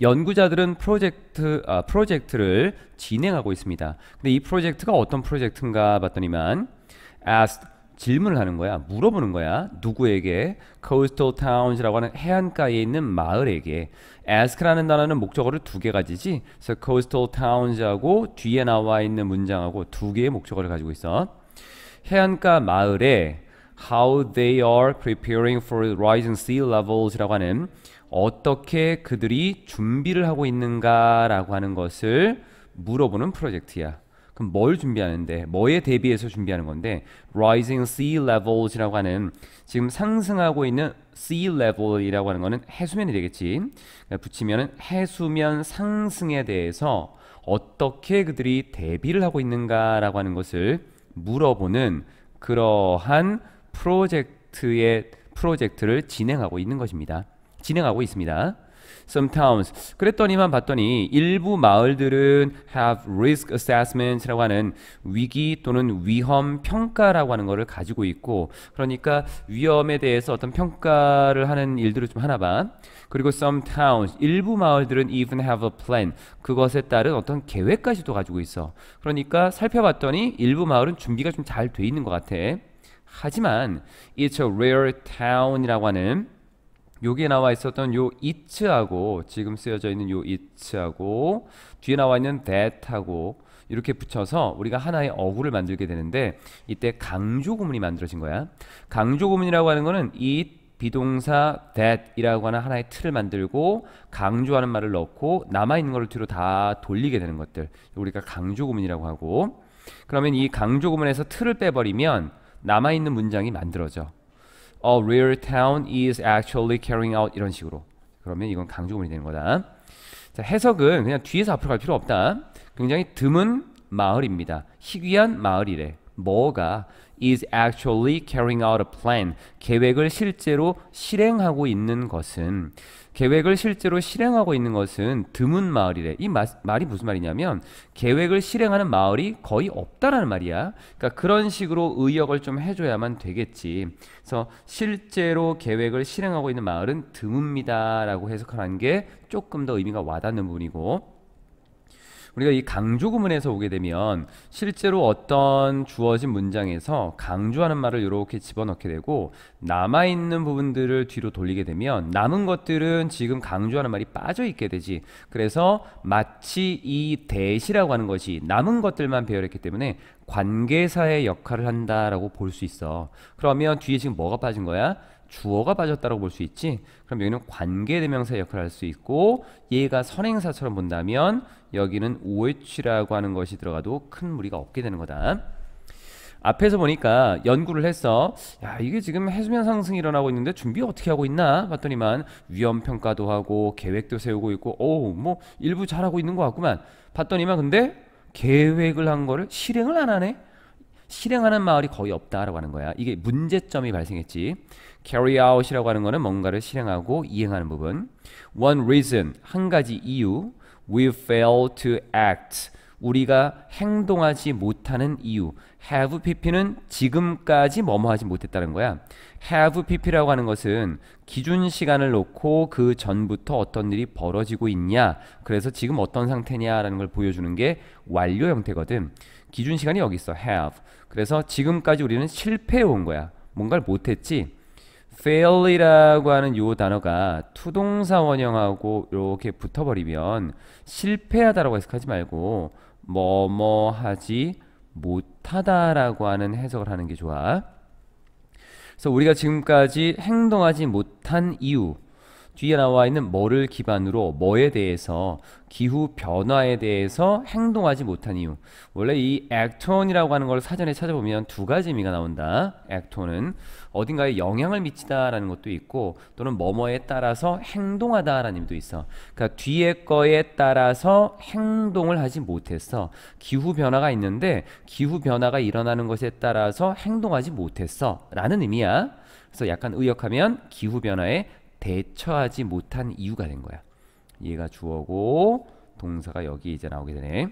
연구자들은 프로젝트 아, 프로젝트를 진행하고 있습니다. 근데 이 프로젝트가 어떤 프로젝트인가 봤더니만 as 질문을 하는 거야. 물어보는 거야. 누구에게? coastal towns라고 하는 해안가에 있는 마을에게. ask라는 단어는 목적어를 두 개 가지지. 그래서 coastal towns하고 뒤에 나와 있는 문장하고 두 개의 목적어를 가지고 있어. 해안가 마을에 how they are preparing for rising sea l e v e l s 라고 하는 어떻게 그들이 준비를 하고 있는가라고 하는 것을 물어보는 프로젝트야. 그럼 뭘 준비하는데 뭐에 대비해서 준비하는 건데 rising sea levels이라고 하는 지금 상승하고 있는 sea level이라고 하는 거는 해수면이 되겠지. 그러니까 붙이면은 해수면 상승에 대해서 어떻게 그들이 대비를 하고 있는가라고 하는 것을 물어보는 그러한 프로젝트의 프로젝트를 진행하고 있는 것입니다. 진행하고 있습니다. some towns. 그랬더니만 봤더니 일부 마을들은 have risk assessment이라고 하는 위기 또는 위험 평가라고 하는 것을 가지고 있고 그러니까 위험에 대해서 어떤 평가를 하는 일들을 좀 하나 봐. 그리고 some towns 일부 마을들은 even have a plan 그것에 따른 어떤 계획까지도 가지고 있어. 그러니까 살펴봤더니 일부 마을은 준비가 좀 잘 돼 있는 것 같아. 하지만 it's a rare town이라고 하는 여기에 나와 있었던 요 it하고 지금 쓰여져 있는 요 it하고 뒤에 나와 있는 that하고 이렇게 붙여서 우리가 하나의 어구를 만들게 되는데 이때 강조 구문이 만들어진 거야. 강조 구문이라고 하는 거는 it 비동사 that이라고 하는 하나의 틀을 만들고 강조하는 말을 넣고 남아있는 것을 뒤로 다 돌리게 되는 것들 우리가 강조구문이라고 하고 그러면 이 강조구문에서 틀을 빼버리면 남아있는 문장이 만들어져 a real town is actually carrying out 이런 식으로 그러면 이건 강조문이 되는 거다. 자, 해석은 그냥 뒤에서 앞으로 갈 필요 없다. 굉장히 드문 마을입니다. 희귀한 마을이래. 뭐가 is actually carrying out a plan 계획을 실제로 실행하고 있는 것은 계획을 실제로 실행하고 있는 것은 드문 마을이래. 이 마, 말이 무슨 말이냐면 계획을 실행하는 마을이 거의 없다라는 말이야. 그러니까 그런 식으로 의역을 좀 해줘야만 되겠지. 그래서 실제로 계획을 실행하고 있는 마을은 드뭅니다라고 해석하는 게 조금 더 의미가 와닿는 부분이고 우리가 이 강조 구문에서 오게 되면 실제로 어떤 주어진 문장에서 강조하는 말을 이렇게 집어넣게 되고 남아 있는 부분들을 뒤로 돌리게 되면 남은 것들은 지금 강조하는 말이 빠져 있게 되지. 그래서 마치 이 대시라고 하는 것이 남은 것들만 배열했기 때문에 관계사의 역할을 한다라고 볼 수 있어. 그러면 뒤에 지금 뭐가 빠진 거야? 주어가 빠졌다고 볼 수 있지. 그럼 여기는 관계대명사의 역할을 할 수 있고 얘가 선행사처럼 본다면 여기는 OH라고 하는 것이 들어가도 큰 무리가 없게 되는 거다. 앞에서 보니까 연구를 해서 야, 이게 지금 해수면 상승이 일어나고 있는데 준비 어떻게 하고 있나? 봤더니만 위험 평가도 하고 계획도 세우고 있고 오, 뭐 일부 잘하고 있는 것 같구만. 봤더니만 근데 계획을 한 거를 실행을 안 하네. 실행하는 마을이 거의 없다라고 하는 거야. 이게 문제점이 발생했지. carry out이라고 하는 거는 뭔가를 실행하고 이행하는 부분. one reason, 한 가지 이유. we fail to act 우리가 행동하지 못하는 이유 have pp는 지금까지 뭐뭐 하지 못했다는 거야 have pp라고 하는 것은 기준 시간을 놓고 그 전부터 어떤 일이 벌어지고 있냐 그래서 지금 어떤 상태냐라는 걸 보여주는 게 완료 형태거든 기준 시간이 여기 있어 have 그래서 지금까지 우리는 실패해 온 거야 뭔가를 못했지 fail이라고 하는 요 단어가 투동사 원형하고 이렇게 붙어버리면 실패하다라고 해석하지 말고 뭐뭐 하지 못하다라고 하는 해석을 하는 게 좋아. 그래서 우리가 지금까지 행동하지 못한 이유 뒤에 나와 있는 뭐를 기반으로 뭐에 대해서 기후 변화에 대해서 행동하지 못한 이유 원래 이 act 액톤이라고 하는 걸 사전에 찾아보면 두 가지 의미가 나온다 액톤은 어딘가에 영향을 미치다라는 것도 있고 또는 뭐뭐에 따라서 행동하다라는 의미도 있어. 그러니까 뒤에 거에 따라서 행동을 하지 못했어. 기후 변화가 있는데 기후 변화가 일어나는 것에 따라서 행동하지 못했어라는 의미야. 그래서 약간 의역하면 기후 변화에 대처하지 못한 이유가 된 거야. 얘가 주어고 동사가 여기 이제 나오게 되네.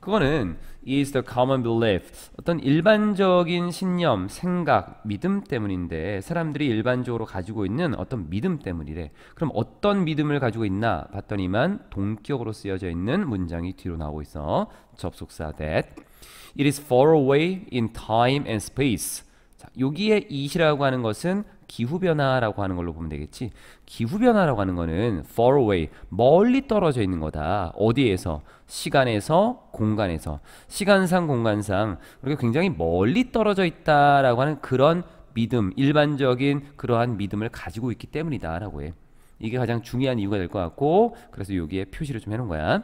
그거는 is the common belief 어떤 일반적인 신념, 생각, 믿음 때문인데 사람들이 일반적으로 가지고 있는 어떤 믿음 때문이래. 그럼 어떤 믿음을 가지고 있나 봤더니만 동격으로 쓰여져 있는 문장이 뒤로 나오고 있어. 접속사 that. It is far away in time and space. 자, 여기에 it이라고 하는 것은 기후변화라고 하는 걸로 보면 되겠지. 기후변화라고 하는 거는 far away, 멀리 떨어져 있는 거다. 어디에서? 시간에서, 공간에서. 시간상, 공간상. 그렇게 굉장히 멀리 떨어져 있다라고 하는 그런 믿음, 일반적인 그러한 믿음을 가지고 있기 때문이다라고 해. 이게 가장 중요한 이유가 될 것 같고, 그래서 여기에 표시를 좀 해놓은 거야.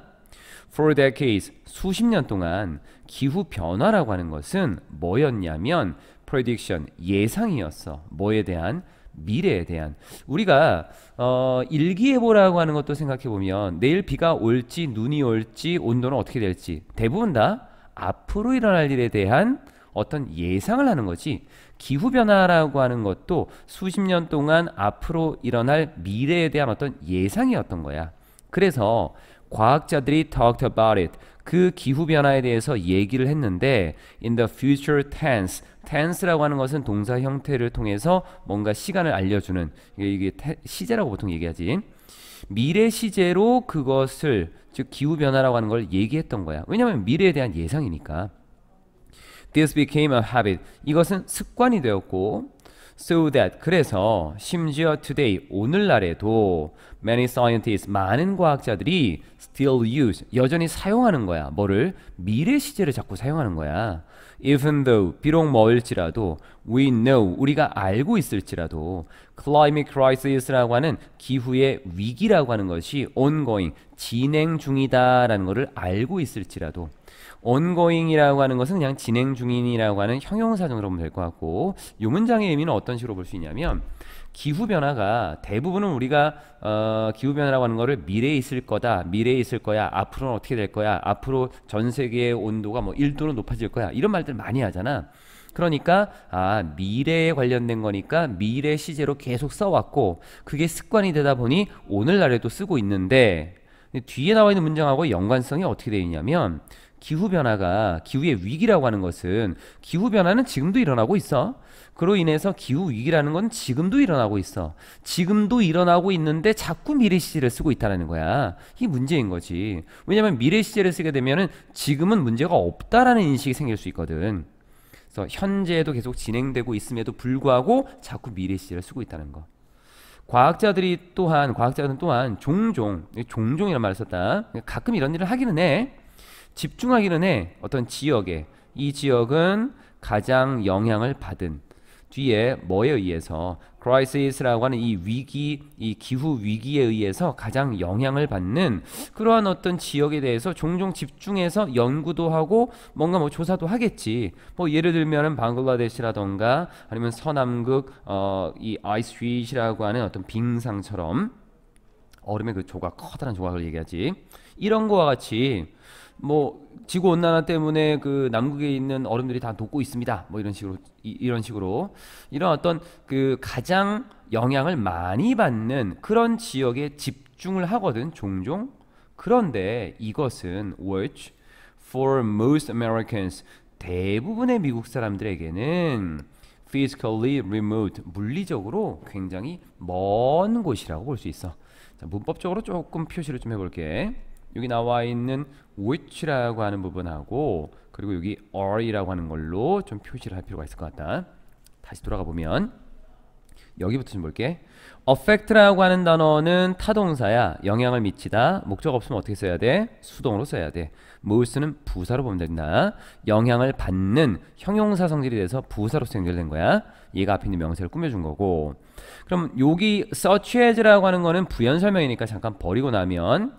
For decades, 수십 년 동안 기후 변화라고 하는 것은 뭐였냐면 prediction 예상이었어. 뭐에 대한 미래에 대한 우리가 어, 일기예보라고 하는 것도 생각해 보면 내일 비가 올지 눈이 올지 온도는 어떻게 될지 대부분 다 앞으로 일어날 일에 대한 어떤 예상을 하는 거지 기후 변화라고 하는 것도 수십 년 동안 앞으로 일어날 미래에 대한 어떤 예상이었던 거야. 그래서 과학자들이 talked about it 그 기후 변화에 대해서 얘기를 했는데 in the future tense tense라고 하는 것은 동사 형태를 통해서 뭔가 시간을 알려주는 이게 시제라고 보통 얘기하지. 미래 시제로 그것을 즉 기후 변화라고 하는 걸 얘기했던 거야. 왜냐면 하 미래에 대한 예상이니까. This became a habit. 이것은 습관이 되었고 so that 그래서 심지어 today 오늘날에도 many scientists 많은 과학자들이 still use 여전히 사용하는 거야. 뭐를 미래 시제를 자꾸 사용하는 거야. even though 비록 일지라도 we know 우리가 알고 있을지라도 climate crisis라고 하는 기후의 위기라고 하는 것이 ongoing 진행 중이다라는 것을 알고 있을지라도 ongoing이라고 하는 것은 그냥 진행 중인이라고 하는 형용사정으로 보면 될 것 같고 이 문장의 의미는 어떤 식으로 볼 수 있냐면 기후변화가 대부분은 우리가 어, 기후변화라고 하는 거를 미래에 있을 거다 미래에 있을 거야 앞으로는 어떻게 될 거야 앞으로 전 세계의 온도가 뭐 1도는 높아질 거야 이런 말들 많이 하잖아 그러니까 아 미래에 관련된 거니까 미래 시제로 계속 써왔고 그게 습관이 되다 보니 오늘날에도 쓰고 있는데 뒤에 나와 있는 문장하고 연관성이 어떻게 되어 있냐면 기후변화가 기후의 위기라고 하는 것은 기후변화는 지금도 일어나고 있어. 그로 인해서 기후위기라는 건 지금도 일어나고 있어. 지금도 일어나고 있는데 자꾸 미래 시제를 쓰고 있다는 거야. 이 문제인 거지. 왜냐면 미래 시제를 쓰게 되면은 지금은 문제가 없다라는 인식이 생길 수 있거든. 그래서 현재에도 계속 진행되고 있음에도 불구하고 자꾸 미래 시제를 쓰고 있다는 거. 과학자들이 또한 과학자들은 또한 종종 종종이란 말을 썼다. 가끔 이런 일을 하기는 해. 집중하기는 해. 어떤 지역에 이 지역은 가장 영향을 받은 뒤에 뭐에 의해서 crisis라고 하는 이 위기, 이 기후 위기에 의해서 가장 영향을 받는 그러한 어떤 지역에 대해서 종종 집중해서 연구도 하고 뭔가 뭐 조사도 하겠지. 뭐 예를 들면은 방글라데시라던가 아니면 서남극 어 이 아이스윗이라고 하는 어떤 빙상처럼 얼음의 그 조각 커다란 조각을 얘기하지. 이런 거와 같이 뭐 지구 온난화 때문에 그 남극에 있는 얼음들이 다 녹고 있습니다. 뭐 이런 식으로 이, 런 식으로 이런 어떤 그 가장 영향을 많이 받는 그런 지역에 집중을 하거든 종종. 그런데 이것은 which for most Americans 대부분의 미국 사람들에게는 physically remote 물리적으로 굉장히 먼 곳이라고 볼 수 있어. 자, 문법적으로 조금 표시를 좀 해볼게. 여기 나와 있는 which라고 하는 부분하고 그리고 여기 are이라고 하는 걸로 좀 표시를 할 필요가 있을 것 같다. 다시 돌아가 보면 여기부터 좀 볼게. affect라고 하는 단어는 타동사야. 영향을 미치다. 목적 없으면 어떻게 써야 돼? 수동으로 써야 돼. move는 부사로 보면 된다. 영향을 받는 형용사 성질이 돼서 부사로 생결된 거야. 얘가 앞에 있는 명세를 꾸며준 거고. 그럼 여기 search as라고 하는 거는 부연 설명이니까 잠깐 버리고 나면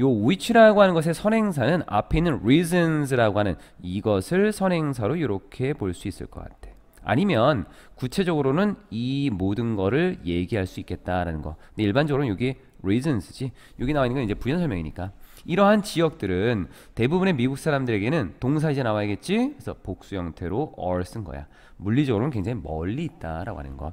요 which라고 하는 것의 선행사는 앞에 있는 reasons라고 하는 이것을 선행사로 이렇게 볼 수 있을 것 같아. 아니면 구체적으로는 이 모든 거를 얘기할 수 있겠다라는 거. 근데 일반적으로는 여기 reasons지. 여기 나와 있는 건 이제 부연 설명이니까. 이러한 지역들은 대부분의 미국 사람들에게는 동사 이제 나와야겠지? 그래서 복수 형태로 or 쓴 거야. 물리적으로는 굉장히 멀리 있다라고 하는 거.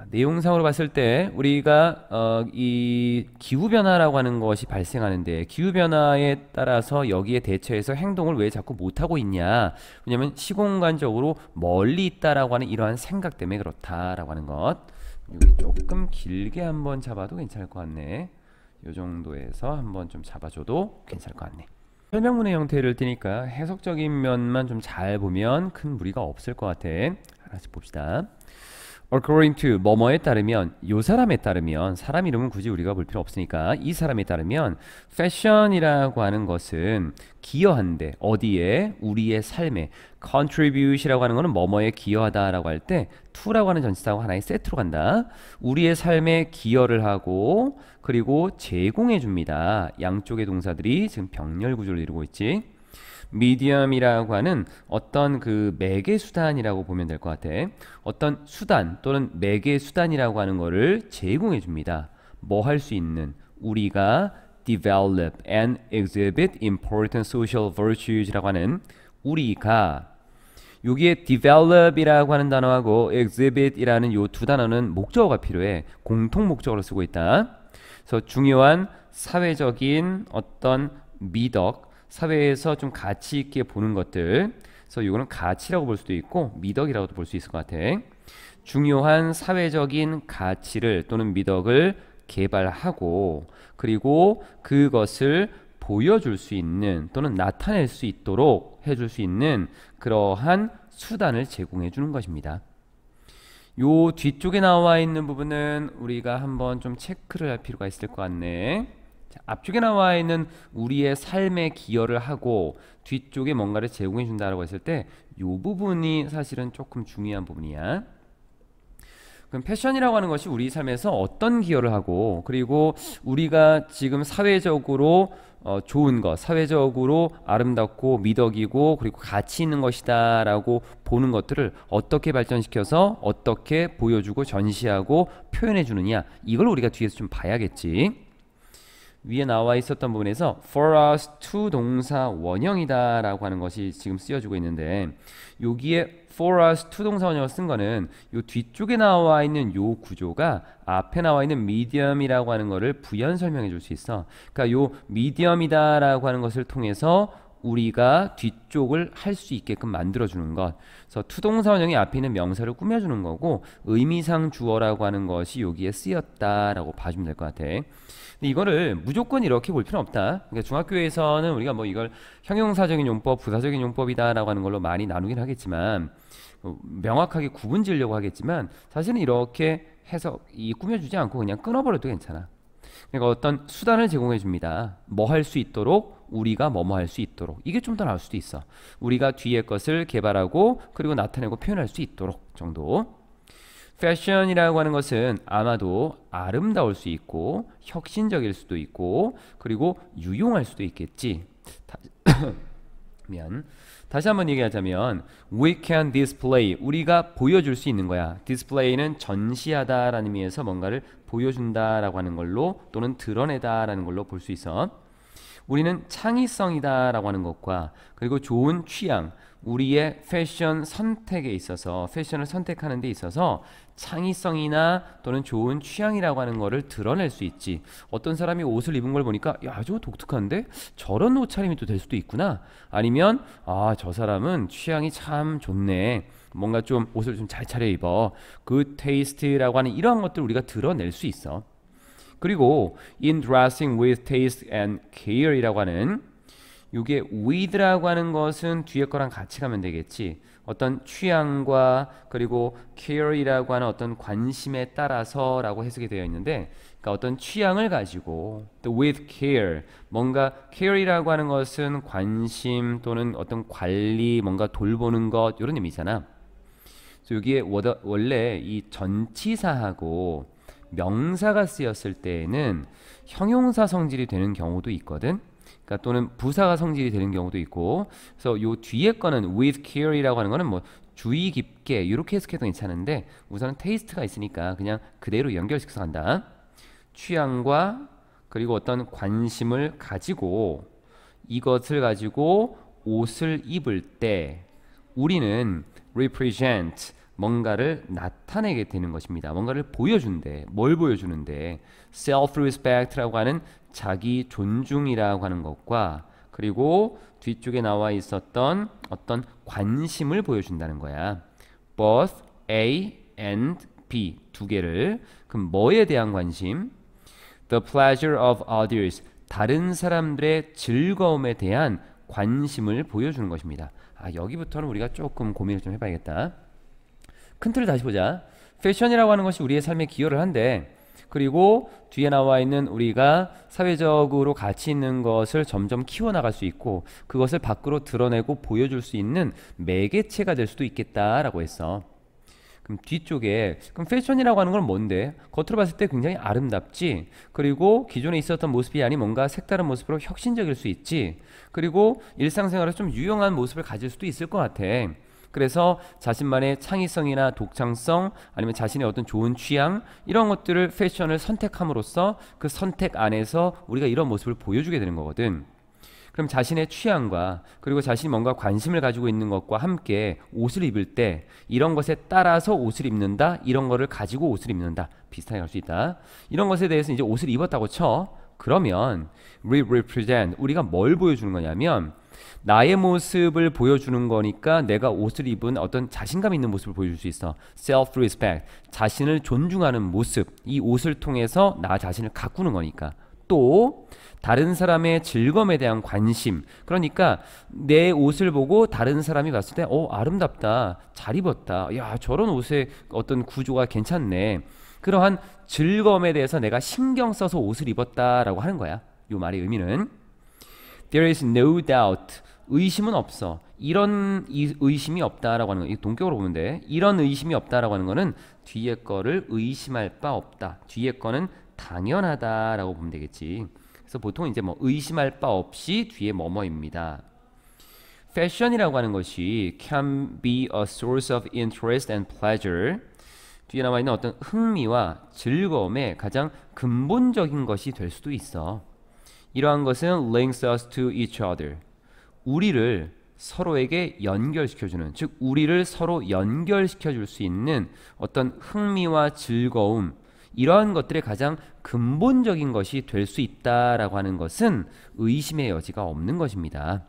아, 내용상으로 봤을 때 우리가 어, 이 기후 변화라고 하는 것이 발생하는데 기후 변화에 따라서 여기에 대처해서 행동을 왜 자꾸 못 하고 있냐? 왜냐면 시공간적으로 멀리 있다라고 하는 이러한 생각 때문에 그렇다라고 하는 것. 여기 조금 길게 한번 잡아도 괜찮을 것 같네. 요 정도에서 한번 좀 잡아줘도 괜찮을 것 같네. 설명문의 형태를 띠니까 해석적인 면만 좀 잘 보면 큰 무리가 없을 것 같아. 하나씩 봅시다. according to 뭐뭐에 따르면 요 사람에 따르면 사람 이름은 굳이 우리가 볼 필요 없으니까 이 사람에 따르면 패션이라고 하는 것은 기여한데 어디에 우리의 삶에 contribute이라고 하는 것은 뭐뭐에 기여하다라고 할 때 to라고 하는 전치사하고 하나의 세트로 간다. 우리의 삶에 기여를 하고 그리고 제공해 줍니다. 양쪽의 동사들이 지금 병렬 구조를 이루고 있지. 미디엄이라고 하는 어떤 그 매개 수단이라고 보면 될 것 같아. 어떤 수단 또는 매개 수단이라고 하는 거를 제공해 줍니다. 뭐 할 수 있는 우리가 develop and exhibit important social virtues라고 하는 우리가 여기에 develop이라고 하는 단어하고 exhibit이라는 이 두 단어는 목적어가 필요해. 공통 목적어로 쓰고 있다. 그래서 중요한 사회적인 어떤 미덕, 사회에서 좀 가치 있게 보는 것들 그래서 이거는 가치라고 볼 수도 있고 미덕이라고도 볼 수 있을 것 같아 중요한 사회적인 가치를 또는 미덕을 개발하고 그리고 그것을 보여줄 수 있는 또는 나타낼 수 있도록 해줄 수 있는 그러한 수단을 제공해 주는 것입니다. 요 뒤쪽에 나와 있는 부분은 우리가 한번 좀 체크를 할 필요가 있을 것 같네. 앞쪽에 나와 있는 우리의 삶의 기여를 하고 뒤쪽에 뭔가를 제공해 준다라고 했을 때 이 부분이 사실은 조금 중요한 부분이야. 그럼 패션이라고 하는 것이 우리 삶에서 어떤 기여를 하고 그리고 우리가 지금 사회적으로 어, 좋은 것, 사회적으로 아름답고 미덕이고 그리고 가치 있는 것이다라고 보는 것들을 어떻게 발전시켜서 어떻게 보여주고 전시하고 표현해 주느냐 이걸 우리가 뒤에서 좀 봐야겠지. 위에 나와 있었던 부분에서 for us to 동사 원형이다 라고 하는 것이 지금 쓰여지고 있는데 여기에 for us to 동사 원형을 쓴 거는 요 뒤쪽에 나와 있는 요 구조가 앞에 나와 있는 medium이라고 하는 것을 부연 설명해 줄 수 있어 그러니까 요 medium이다 라고 하는 것을 통해서 우리가 뒤쪽을 할 수 있게끔 만들어주는 것. 그래서 투동사원형이 앞에 있는 명사를 꾸며주는 거고 의미상 주어라고 하는 것이 여기에 쓰였다라고 봐주면 될 것 같아. 근데 이거를 무조건 이렇게 볼 필요는 없다. 그러니까 중학교에서는 우리가 뭐 이걸 형용사적인 용법, 부사적인 용법이다라고 하는 걸로 많이 나누긴 하겠지만 뭐 명확하게 구분 지으려고 하겠지만 사실은 이렇게 해서이 꾸며주지 않고 그냥 끊어버려도 괜찮아. 그러니까 어떤 수단을 제공해 줍니다. 뭐 할 수 있도록 우리가 뭐뭐 할 수 있도록 이게 좀 더 나을 수도 있어 우리가 뒤에 것을 개발하고 그리고 나타내고 표현할 수 있도록 정도 패션이라고 하는 것은 아마도 아름다울 수 있고 혁신적일 수도 있고 그리고 유용할 수도 있겠지 다, 미안 다시 한번 얘기하자면 we can display 우리가 보여줄 수 있는 거야 display는 전시하다 라는 의미에서 뭔가를 보여준다 라고 하는 걸로 또는 드러내다 라는 걸로 볼 수 있어 우리는 창의성이다라고 하는 것과 그리고 좋은 취향, 우리의 패션 선택에 있어서 패션을 선택하는 데 있어서 창의성이나 또는 좋은 취향이라고 하는 것을 드러낼 수 있지 어떤 사람이 옷을 입은 걸 보니까 야 저거 독특한데 저런 옷차림이 또 될 수도 있구나 아니면 아 저 사람은 취향이 참 좋네 뭔가 좀 옷을 좀 잘 차려 입어 그 테이스트라고 하는 이러한 것들 우리가 드러낼 수 있어 그리고 in dressing with taste and care이라고 하는 이게 with라고 하는 것은 뒤에 거랑 같이 가면 되겠지. 어떤 취향과 그리고 care이라고 하는 어떤 관심에 따라서라고 해석이 되어 있는데 그러니까 어떤 취향을 가지고 with care 뭔가 care이라고 하는 것은 관심 또는 어떤 관리 뭔가 돌보는 것 이런 의미잖아. 여기에 원래 이 전치사하고 명사가 쓰였을 때에는 형용사 성질이 되는 경우도 있거든. 그러니까 또는 부사가 성질이 되는 경우도 있고. 그래서 요 뒤에 거는 with care이라고 하는 거는 뭐 주의 깊게 이렇게 해석해도 괜찮은데 우선은 테이스트가 있으니까 그냥 그대로 연결시켜서 간다. 취향과 그리고 어떤 관심을 가지고 이것을 가지고 옷을 입을 때 우리는 represent 뭔가를 나타내게 되는 것입니다. 뭔가를 보여준대. 뭘 보여주는데? self-respect라고 하는 자기 존중이라고 하는 것과 그리고 뒤쪽에 나와 있었던 어떤 관심을 보여준다는 거야. both A and B 두 개를 그럼 뭐에 대한 관심? the pleasure of others 다른 사람들의 즐거움에 대한 관심을 보여주는 것입니다. 아, 여기부터는 우리가 조금 고민을 좀 해봐야겠다. 큰 틀을 다시 보자. 패션이라고 하는 것이 우리의 삶에 기여를 한데 그리고 뒤에 나와 있는 우리가 사회적으로 가치 있는 것을 점점 키워나갈 수 있고 그것을 밖으로 드러내고 보여줄 수 있는 매개체가 될 수도 있겠다라고 했어. 그럼 뒤쪽에 그럼 패션이라고 하는 건 뭔데? 겉으로 봤을 때 굉장히 아름답지. 그리고 기존에 있었던 모습이 아닌 뭔가 색다른 모습으로 혁신적일 수 있지. 그리고 일상생활에서 좀 유용한 모습을 가질 수도 있을 것 같아. 그래서 자신만의 창의성이나 독창성 아니면 자신의 어떤 좋은 취향 이런 것들을 패션을 선택함으로써 그 선택 안에서 우리가 이런 모습을 보여주게 되는 거거든. 그럼 자신의 취향과 그리고 자신이 뭔가 관심을 가지고 있는 것과 함께 옷을 입을 때 이런 것에 따라서 옷을 입는다 이런 거를 가지고 옷을 입는다 비슷하게 할 수 있다 이런 것에 대해서 이제 옷을 입었다고 쳐 그러면 re represent 우리가 뭘 보여주는 거냐면 나의 모습을 보여주는 거니까 내가 옷을 입은 어떤 자신감 있는 모습을 보여줄 수 있어. self respect. 자신을 존중하는 모습. 이 옷을 통해서 나 자신을 가꾸는 거니까. 또 다른 사람의 즐거움에 대한 관심. 그러니까 내 옷을 보고 다른 사람이 봤을 때, 어, 아름답다. 잘 입었다. 야, 저런 옷의 어떤 구조가 괜찮네. 그러한 즐거움에 대해서 내가 신경 써서 옷을 입었다라고 하는 거야. 이 말의 의미는 There is no doubt. 의심은 없어. 이런 의심이 없다라고 하는 거. 이 동격으로 보는데 이런 의심이 없다라고 하는 거는 뒤에 거를 의심할 바 없다. 뒤에 거는 당연하다라고 보면 되겠지. 그래서 보통 이제 뭐 의심할 바 없이 뒤에 뭐뭐입니다. 패션이라고 하는 것이 can be a source of interest and pleasure. 뒤에 나와 있는 어떤 흥미와 즐거움의 가장 근본적인 것이 될 수도 있어. 이러한 것은 links us to each other. 우리를 서로에게 연결시켜주는, 즉, 우리를 서로 연결시켜줄 수 있는 어떤 흥미와 즐거움, 이러한 것들의 가장 근본적인 것이 될 수 있다라고 하는 것은 의심의 여지가 없는 것입니다.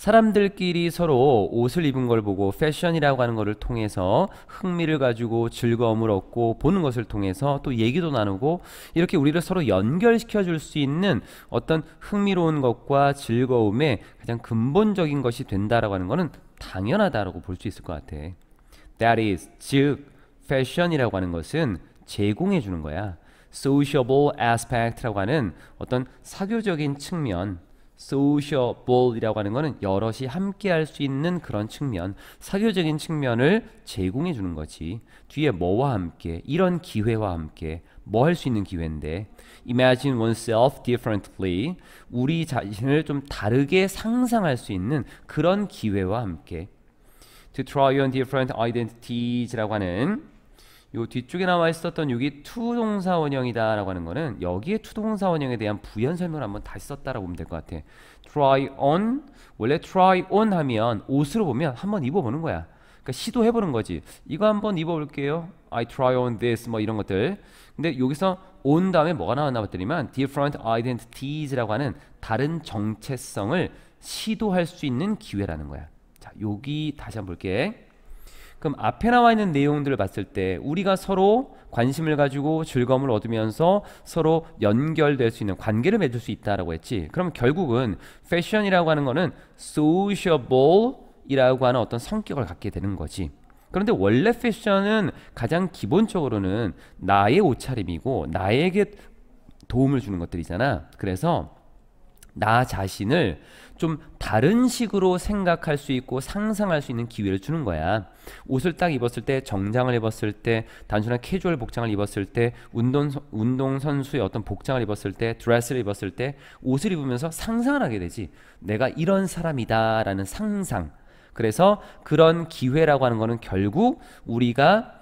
사람들끼리 서로 옷을 입은 걸 보고 패션이라고 하는 것을 통해서 흥미를 가지고 즐거움을 얻고 보는 것을 통해서 또 얘기도 나누고 이렇게 우리를 서로 연결시켜 줄 수 있는 어떤 흥미로운 것과 즐거움의 가장 근본적인 것이 된다라고 하는 것은 당연하다라고 볼 수 있을 것 같아. That is, 즉, 패션이라고 하는 것은 제공해 주는 거야. sociable aspect라고 하는 어떤 사교적인 측면, sociable이라고 하는 것은 여럿이 함께 할 수 있는 그런 측면, 사교적인 측면을 제공해 주는 거지. 뒤에 뭐와 함께, 이런 기회와 함께, 뭐 할 수 있는 기회인데 imagine oneself differently 우리 자신을 좀 다르게 상상할 수 있는 그런 기회와 함께 to try on different identities라고 하는 요 뒤쪽에 나와 있었던 여기 투동사 원형이다 라고 하는 거는 여기에 투동사 원형에 대한 부연 설명을 한번 다시 썼다라고 보면 될 것 같아 try on 원래 try on 하면 옷으로 보면 한번 입어보는 거야 그러니까 시도해보는 거지 이거 한번 입어볼게요 I try on this 뭐 이런 것들 근데 여기서 on 다음에 뭐가 나왔나 봤더니만 different identities 라고 하는 다른 정체성을 시도할 수 있는 기회라는 거야 자 여기 다시 한번 볼게 그럼 앞에 나와 있는 내용들을 봤을 때 우리가 서로 관심을 가지고 즐거움을 얻으면서 서로 연결될 수 있는 관계를 맺을 수 있다라고 했지. 그럼 결국은 패션이라고 하는 거는 sociable이라고 하는 어떤 성격을 갖게 되는 거지. 그런데 원래 패션은 가장 기본적으로는 나의 옷차림이고 나에게 도움을 주는 것들이잖아. 그래서 나 자신을 좀 다른 식으로 생각할 수 있고 상상할 수 있는 기회를 주는 거야. 옷을 딱 입었을 때, 정장을 입었을 때, 단순한 캐주얼 복장을 입었을 때, 운동, 운동선수의 어떤 복장을 입었을 때, 드레스를 입었을 때, 옷을 입으면서 상상을 하게 되지. 내가 이런 사람이다라는 상상. 그래서 그런 기회라고 하는 거는 결국 우리가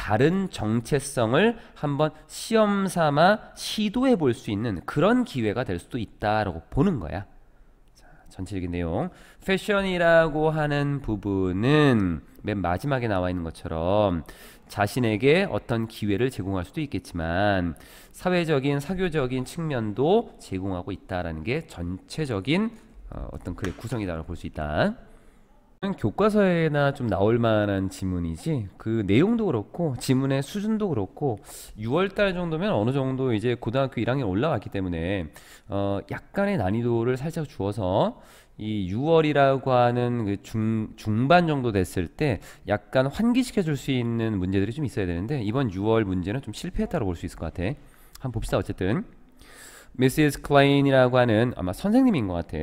다른 정체성을 한번 시험 삼아 시도해 볼 수 있는 그런 기회가 될 수도 있다라고 보는 거야. 자, 전체적인 내용. 패션이라고 하는 부분은 맨 마지막에 나와 있는 것처럼 자신에게 어떤 기회를 제공할 수도 있겠지만 사회적인 사교적인 측면도 제공하고 있다라는 게 전체적인 어, 떤 글의 구성이다라고 볼 수 있다. 교과서에나 좀 나올 만한 지문이지 그 내용도 그렇고 지문의 수준도 그렇고 6월달 정도면 어느 정도 이제 고등학교 1학년 올라왔기 때문에 어 약간의 난이도를 살짝 주어서 이 6월이라고 하는 그 중, 중반 정도 됐을 때 약간 환기시켜 줄 수 있는 문제들이 좀 있어야 되는데 이번 6월 문제는 좀 실패했다고 볼 수 있을 것 같아 한 번 봅시다 어쨌든 Mrs. Klein이라고 하는 아마 선생님인 것 같아.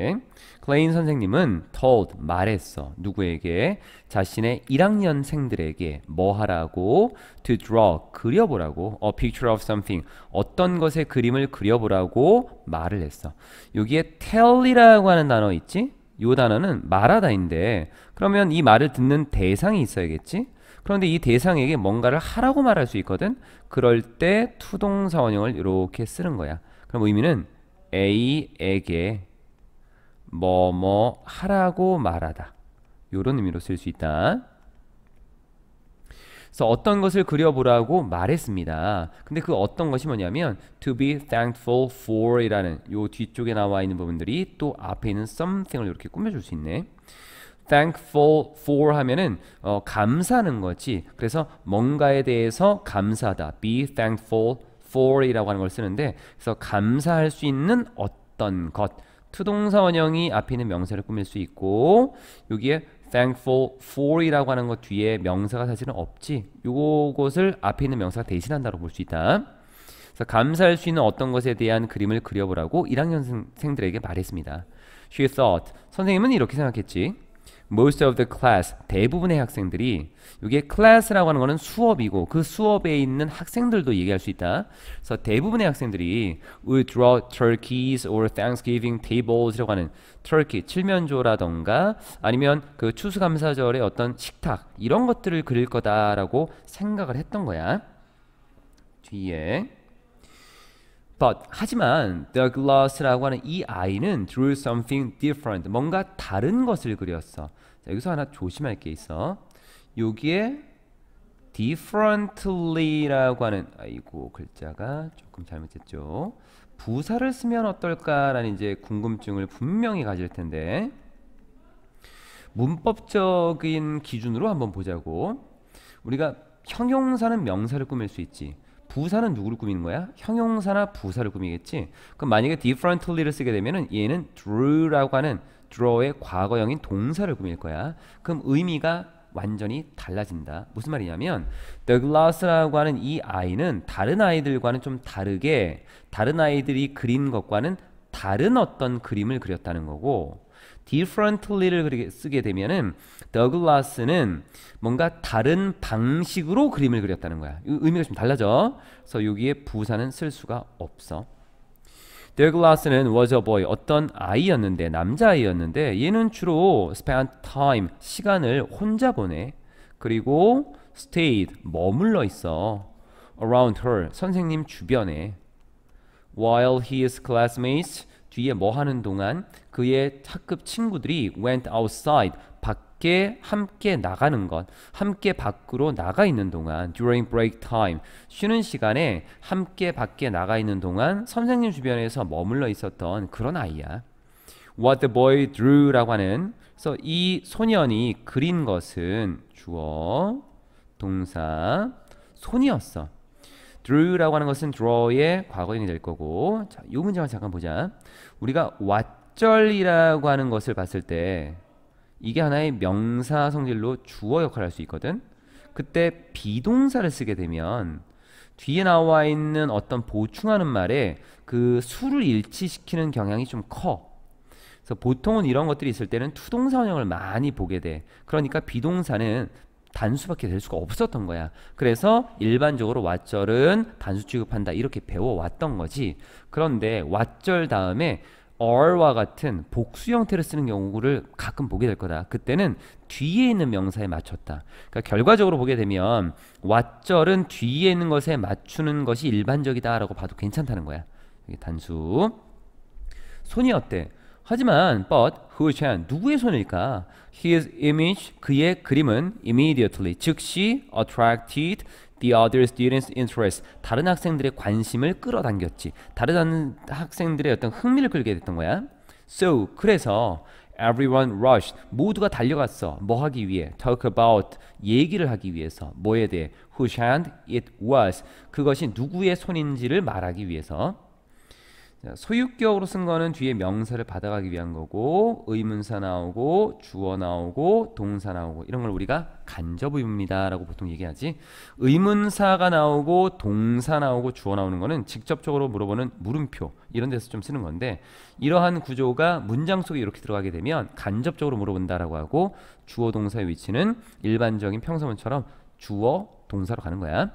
클레인 선생님은 told 말했어. 누구에게? 자신의 1학년생들에게 뭐 하라고? to draw 그려보라고. a picture of something 어떤 것의 그림을 그려보라고 말을 했어. 여기에 tell이라고 하는 단어 있지? 요 단어는 말하다인데 그러면 이 말을 듣는 대상이 있어야겠지? 그런데 이 대상에게 뭔가를 하라고 말할 수 있거든? 그럴 때 투동사원형을 이렇게 쓰는 거야. 그럼 의미는 A에게 뭐뭐 하라고 말하다. 이런 의미로 쓸 수 있다. 그래서 어떤 것을 그려보라고 말했습니다. 근데 그 어떤 것이 뭐냐면 to be thankful for 이라는 요 뒤쪽에 나와 있는 부분들이 또 앞에 있는 something을 이렇게 꾸며줄 수 있네. thankful for 하면은 어, 감사는 거지. 그래서 뭔가에 대해서 감사다. be thankful for이라고 하는 걸 쓰는데 그래서 감사할 수 있는 어떤 것 투동사 원형이 앞에 있는 명사를 꾸밀 수 있고 여기에 thankful for이라고 하는 것 뒤에 명사가 사실은 없지 요것을 앞에 있는 명사가 대신한다고 볼 수 있다 그래서 감사할 수 있는 어떤 것에 대한 그림을 그려보라고 1학년생들에게 말했습니다 She thought 선생님은 이렇게 생각했지 most of the class 대부분의 학생들이 이게 class라고 하는 거는 수업이고 그 수업에 있는 학생들도 얘기할 수 있다. 그래서 대부분의 학생들이 w o u l draw turkeys or Thanksgiving tables라고 하는 turkey 칠면조라던가 아니면 그 추수감사절의 어떤 식탁 이런 것들을 그릴 거다라고 생각을 했던 거야. 뒤에 But 하지만 Douglas라고 하는 이 아이는 drew something different 뭔가 다른 것을 그렸어. 자, 여기서 하나 조심할 게 있어. 여기에 differently라고 하는 아이고 글자가 조금 잘못됐죠. 부사를 쓰면 어떨까라는 이제 궁금증을 분명히 가질 텐데 문법적인 기준으로 한번 보자고. 우리가 형용사는 명사를 꾸밀 수 있지. 부사는 누구를 꾸미는 거야? 형용사나 부사를 꾸미겠지. 그럼 만약에 differently를 쓰게 되면은 얘는 drew라고 하는 draw의 과거형인 동사를 꾸밀 거야. 그럼 의미가 완전히 달라진다. 무슨 말이냐면 더글라스라고 하는 이 아이는 다른 아이들과는 좀 다르게 다른 아이들이 그린 것과는 다른 어떤 그림을 그렸다는 거고 differently를 쓰게 되면은 더글라스는 뭔가 다른 방식으로 그림을 그렸다는 거야. 의미가 좀 달라져. 그래서 여기에 부사는 쓸 수가 없어. 더글라스는 was a boy 어떤 아이였는데 남자아이였는데 얘는 주로 spent time 시간을 혼자 보내. 그리고 stayed 머물러 있어. around her 선생님 주변에 while his classmates 뒤에 뭐 하는 동안 그의 학급 친구들이 went outside 밖에 함께 나가는 것 함께 밖으로 나가 있는 동안 during break time 쉬는 시간에 함께 밖에 나가 있는 동안 선생님 주변에서 머물러 있었던 그런 아이야 what the boy drew라고 하는 그래서 이 소년이 그린 것은 주어 동사 손이었어 drew라고 하는 것은 draw의 과거형이 될 거고 자, 이문장을 잠깐 보자. 우리가 왓절이라고 하는 것을 봤을 때 이게 하나의 명사 성질로 주어 역할을 할 수 있거든. 그때 비동사를 쓰게 되면 뒤에 나와 있는 어떤 보충하는 말에 그 수를 일치시키는 경향이 좀 커. 그래서 보통은 이런 것들이 있을 때는 투동사 원형을 많이 보게 돼. 그러니까 비동사는 단수밖에 될 수가 없었던 거야. 그래서 일반적으로 왓절은 단수 취급한다 이렇게 배워왔던 거지. 그런데 왓절 다음에 or와 같은 복수 형태를 쓰는 경우를 가끔 보게 될 거다. 그때는 뒤에 있는 명사에 맞췄다. 그러니까 결과적으로 보게 되면 왓절은 뒤에 있는 것에 맞추는 것이 일반적이다라고 봐도 괜찮다는 거야. 단수. 손이 어때? 하지만 but who 누구의 손일까? His image, 그의 그림은 immediately, 즉시 attracted the other students' interest, 다른 학생들의 관심을 끌어당겼지. 다른 학생들의 어떤 흥미를 끌게 됐던 거야. So, 그래서 everyone rushed, 모두가 달려갔어. 뭐 하기 위해? talk about, 얘기를 하기 위해서. 뭐에 대해? whose hand it was, 그것이 누구의 손인지를 말하기 위해서. 소유격으로 쓴 거는 뒤에 명사를 받아가기 위한 거고 의문사 나오고 주어 나오고 동사 나오고 이런 걸 우리가 간접의문이다 라고 보통 얘기하지 의문사가 나오고 동사 나오고 주어 나오는 거는 직접적으로 물어보는 물음표 이런 데서 좀 쓰는 건데 이러한 구조가 문장 속에 이렇게 들어가게 되면 간접적으로 물어본다 라고 하고 주어 동사의 위치는 일반적인 평서문처럼 주어 동사로 가는 거야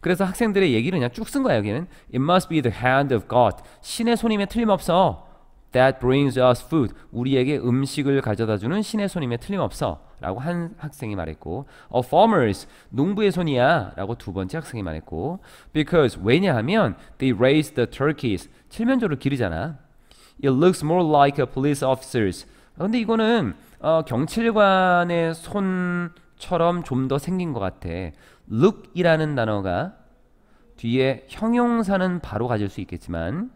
그래서 학생들의 얘기를 그냥 쭉 쓴 거야 여기는 It must be the hand of God 신의 손임에 틀림없어 That brings us food 우리에게 음식을 가져다주는 신의 손임에 틀림없어 라고 한 학생이 말했고 A farmer's 농부의 손이야 라고 두 번째 학생이 말했고 Because 왜냐하면 They raise the turkeys 칠면조를 기르잖아 It looks more like a police officer's 아, 근데 이거는 어, 경찰관의 손처럼 좀 더 생긴 것 같아 look이라는 단어가 뒤에 형용사는 바로 가질 수 있겠지만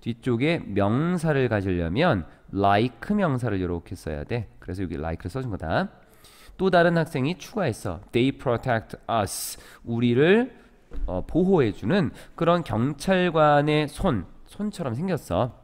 뒤쪽에 명사를 가지려면 like 명사를 이렇게 써야 돼. 그래서 여기 like를 써준 거다. 또 다른 학생이 추가했어. They protect us. 우리를 어, 보호해주는 그런 경찰관의 손, 손처럼 생겼어.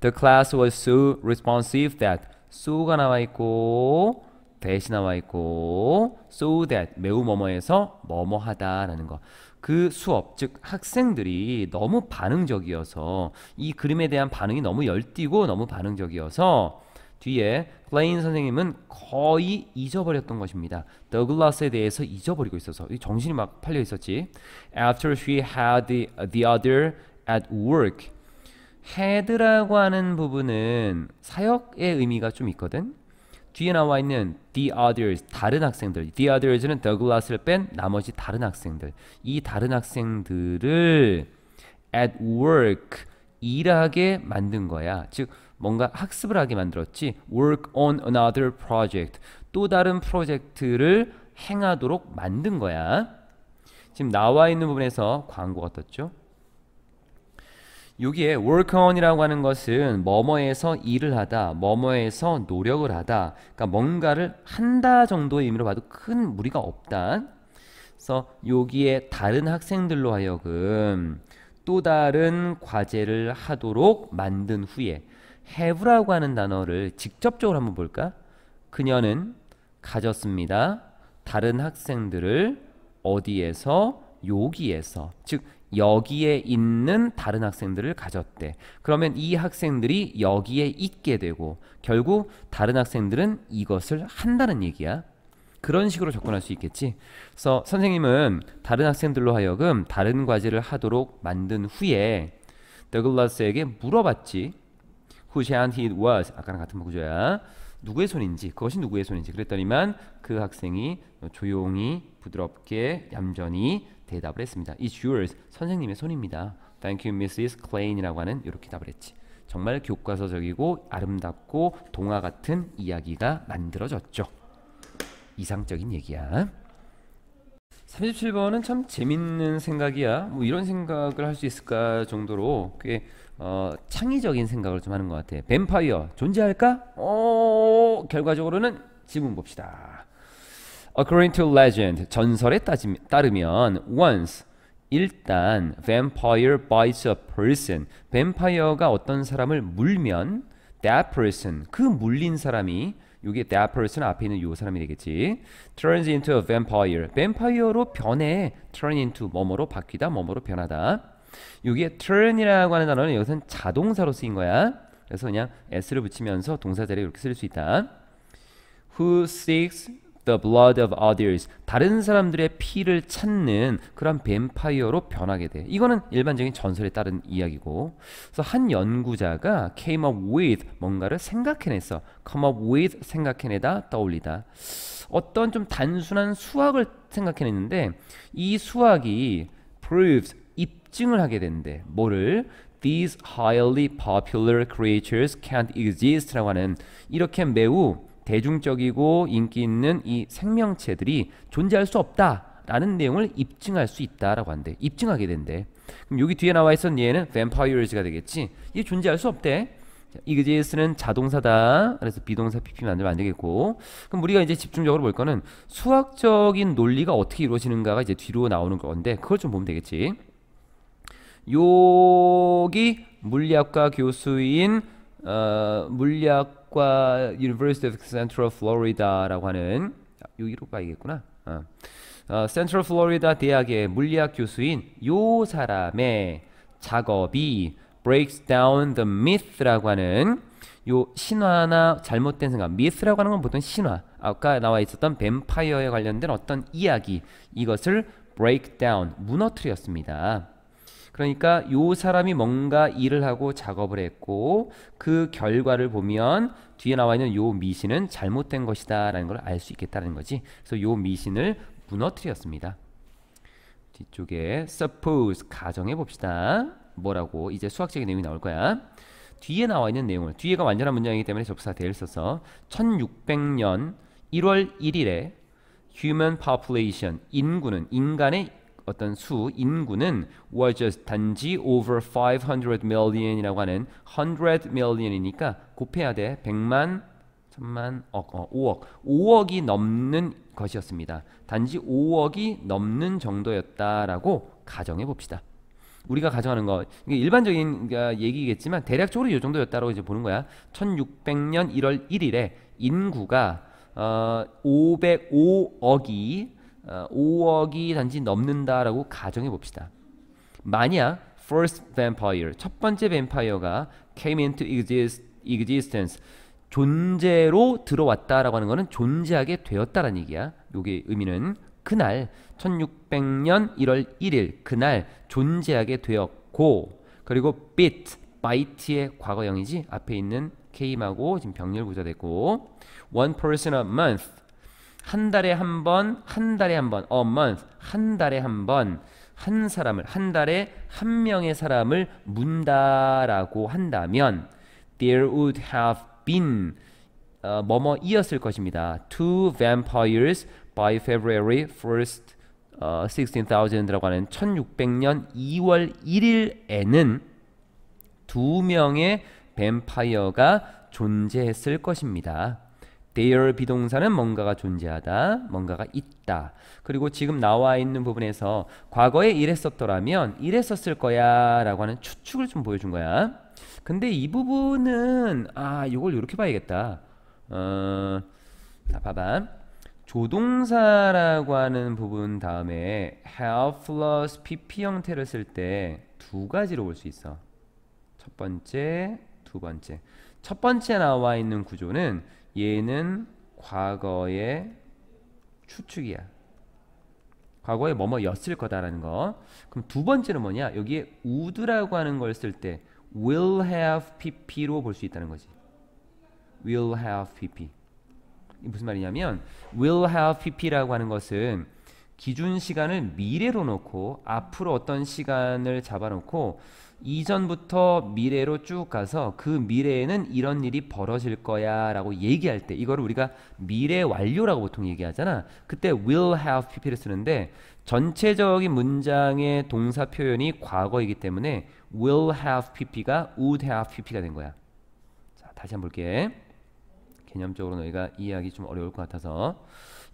The class was so responsive that so가 나와 있고 대시 나와 있고 so that 매우 뭐뭐해서 뭐뭐하다라는 거. 그 수업 즉 학생들이 너무 반응적이어서 이 그림에 대한 반응이 너무 열띠고 너무 반응적이어서 뒤에 플레인 선생님은 거의 잊어버렸던 것입니다. 더글라스에 대해서 잊어버리고 있어서 정신이 막 팔려 있었지. After she had the, the other at work, had라고 하는 부분은 사역의 의미가 좀 있거든. 뒤에 나와 있는 the others 다른 학생들 the others는 더글라스를 뺀 나머지 다른 학생들 이 다른 학생들을 at work 일하게 만든 거야 즉 뭔가 학습을 하게 만들었지 work on another project 또 다른 프로젝트를 행하도록 만든 거야 지금 나와 있는 부분에서 광고가 떴죠 여기에 work on이라고 하는 것은 뭐뭐에서 일을 하다, 뭐뭐에서 노력을 하다, 그러니까 뭔가를 한다 정도의 의미로 봐도 큰 무리가 없다. 그래서 여기에 다른 학생들로 하여금 또 다른 과제를 하도록 만든 후에 have라고 하는 단어를 직접적으로 한번 볼까? 그녀는 가졌습니다. 다른 학생들을 어디에서 여기에서 즉 여기에 있는 다른 학생들을 가졌대. 그러면 이 학생들이 여기에 있게 되고 결국 다른 학생들은 이것을 한다는 얘기야. 그런 식으로 접근할 수 있겠지. 그래서 선생님은 다른 학생들로 하여금 다른 과제를 하도록 만든 후에 더글라스에게 물어봤지. Whose hand it was. 아까랑 같은 구조야. 누구의 손인지, 그것이 누구의 손인지. 그랬더니만 그 학생이 조용히 부드럽게 얌전히 대답을 했습니다. It's yours. 선생님의 손입니다. Thank you, Mrs. Clay이라고 하는 이렇게 답을 했지. 정말 교과서적이고 아름답고 동화 같은 이야기가 만들어졌죠. 이상적인 얘기야. 37번은 참 재밌는 생각이야. 뭐 이런 생각을 할 수 있을까 정도로 꽤 어, 창의적인 생각을 좀 하는 것 같아. 뱀파이어 존재할까? 어, 결과적으로는 지문 봅시다. According to legend, 전설에 따지, 따르면 once 일단 vampire bites a person, 뱀파이어가 어떤 사람을 물면 that person 그 물린 사람이 여기 that person 앞에 있는 이 사람이 되겠지. turns into a vampire. 뱀파이어로 변해 turn into 뭐뭐로 바뀌다 뭐뭐로 변하다. 여기에 turn이라고 하는 단어는 여기서는 자동사로 쓰인 거야. 그래서 그냥 s를 붙이면서 동사 자리에 이렇게 쓸 수 있다. who seeks the blood of others 다른 사람들의 피를 찾는 그런 뱀파이어로 변하게 돼. 이거는 일반적인 전설에 따른 이야기고. 그래서 한 연구자가 came up with 뭔가를 생각해냈어. come up with 생각해내다 떠올리다. 어떤 좀 단순한 수학을 생각해냈는데 이 수학이 proves 입증을 하게 된대. 뭐를 these highly popular creatures can't exist라고 하는 이렇게 매우 대중적이고 인기 있는 이 생명체들이 존재할 수 없다라는 내용을 입증할 수 있다라고 한대. 입증하게 된대. 그럼 여기 뒤에 나와 있던 얘는 vampires가 되겠지. 얘 존재할 수 없대. 이그제이스는 자동사다. 그래서 비동사 PP 만들면 안 되겠고. 그럼 우리가 이제 집중적으로 볼 거는 수학적인 논리가 어떻게 이루어지는가가 이제 뒤로 나오는 건데 그걸 좀 보면 되겠지. 여기 물리학과 교수인 어, 물리학과 University of Central Florida라고 하는 아, 여기로 가야겠구나. 어. 어, Central Florida 대학의 물리학 교수인 요 사람의 작업이 breaks down the myth라고 하는 요 신화나 잘못된 생각 myth라고 하는 건 보통 신화 아까 나와 있었던 뱀파이어에 관련된 어떤 이야기 이것을 break down 무너뜨렸습니다. 그러니까 이 사람이 뭔가 일을 하고 작업을 했고 그 결과를 보면 뒤에 나와 있는 요 미신은 잘못된 것이다 라는 걸 알 수 있겠다는 거지 그래서 요 미신을 무너뜨렸습니다 뒤쪽에 suppose 가정해 봅시다 뭐라고 이제 수학적인 내용이 나올 거야 뒤에 나와 있는 내용을 뒤에가 완전한 문장이기 때문에 접사 대를 써서 1600년 1월 1일에 human population 인구는 인간의 어떤 수 인구는 was just 단지 over 500 million이라고 하는 100 million이니까 곱해야 돼. 100만, 천만 억, 어, 5억. 5억이 넘는 것이었습니다. 단지 5억이 넘는 정도였다라고 가정해 봅시다. 우리가 가정하는 거 일반적인 그러니까 얘기겠지만 대략적으로 이 정도였다고 라 이제 보는 거야. 1600년 1월 1일에 인구가 어, 505억이 5억이 어, 단지 넘는다라고 가정해 봅시다. 만약 first vampire 첫 번째 뱀파이어가 came into existence 존재로 들어왔다라고 하는 것은 존재하게 되었다라는 얘기야. 요게 의미는 그날 1600년 1월 1일 그날 존재하게 되었고 그리고 bit byte의 과거형이지 앞에 있는 came하고 지금 병렬 구조됐고 one person a month 한 달에 한 번, 한 달에 한 번, a month, 한 달에 한 번, 한 사람을, 한 달에 한 명의 사람을 문다라고 한다면 there would have been 어, 뭐뭐 이었을 것입니다. Two vampires by February 1st 어, 1 6 0 0 0라고 하는 1600년 2월 1일에는 두 명의 뱀파이어가 존재했을 것입니다. there 비동사는 뭔가가 존재하다, 뭔가가 있다. 그리고 지금 나와 있는 부분에서 과거에 이랬었더라면 이랬었을 거야 라고 하는 추측을 좀 보여준 거야. 근데 이 부분은 아 이걸 이렇게 봐야겠다. 어, 자 봐봐. 조동사라고 하는 부분 다음에 have plus pp 형태를 쓸 때 두 가지로 볼 수 있어. 첫 번째 두 번째. 첫 번째 나와 있는 구조는 얘는 과거의 추측이야. 과거에 뭐뭐였을 거다라는 거. 그럼 두 번째는 뭐냐? 여기에 would라고 하는 걸 쓸 때 will have pp로 볼 수 있다는 거지. will have pp. 이 무슨 말이냐면 will have pp라고 하는 것은 기준 시간을 미래로 놓고 앞으로 어떤 시간을 잡아놓고 이전부터 미래로 쭉 가서 그 미래에는 이런 일이 벌어질 거야 라고 얘기할 때이걸 우리가 미래 완료라고 보통 얘기하잖아 그때 will have pp를 쓰는데 전체적인 문장의 동사 표현이 과거이기 때문에 will have pp가 would have pp가 된 거야 자 다시 한번 볼게 개념적으로 너희가 이해하기 좀 어려울 것 같아서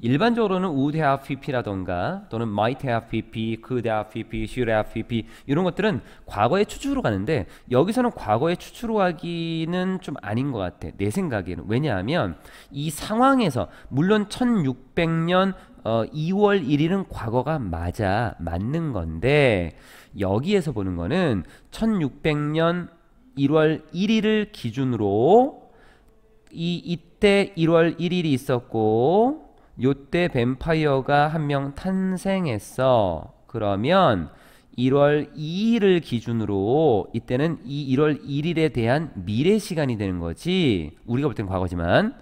일반적으로는 would have pp라던가 또는 might have pp, could have pp, should have pp 이런 것들은 과거의 추출로 가는데 여기서는 과거의 추출로 하기는 좀 아닌 것 같아 내 생각에는 왜냐하면 이 상황에서 물론 1600년 어, 2월 1일은 과거가 맞아 맞는 건데 여기에서 보는 거는 1600년 1월 1일을 기준으로 이 이때 1월 1일이 있었고 요때 뱀파이어가 한 명 탄생했어. 그러면 1월 2일을 기준으로 이때는 이 1월 1일에 대한 미래 시간이 되는 거지. 우리가 볼 땐 과거지만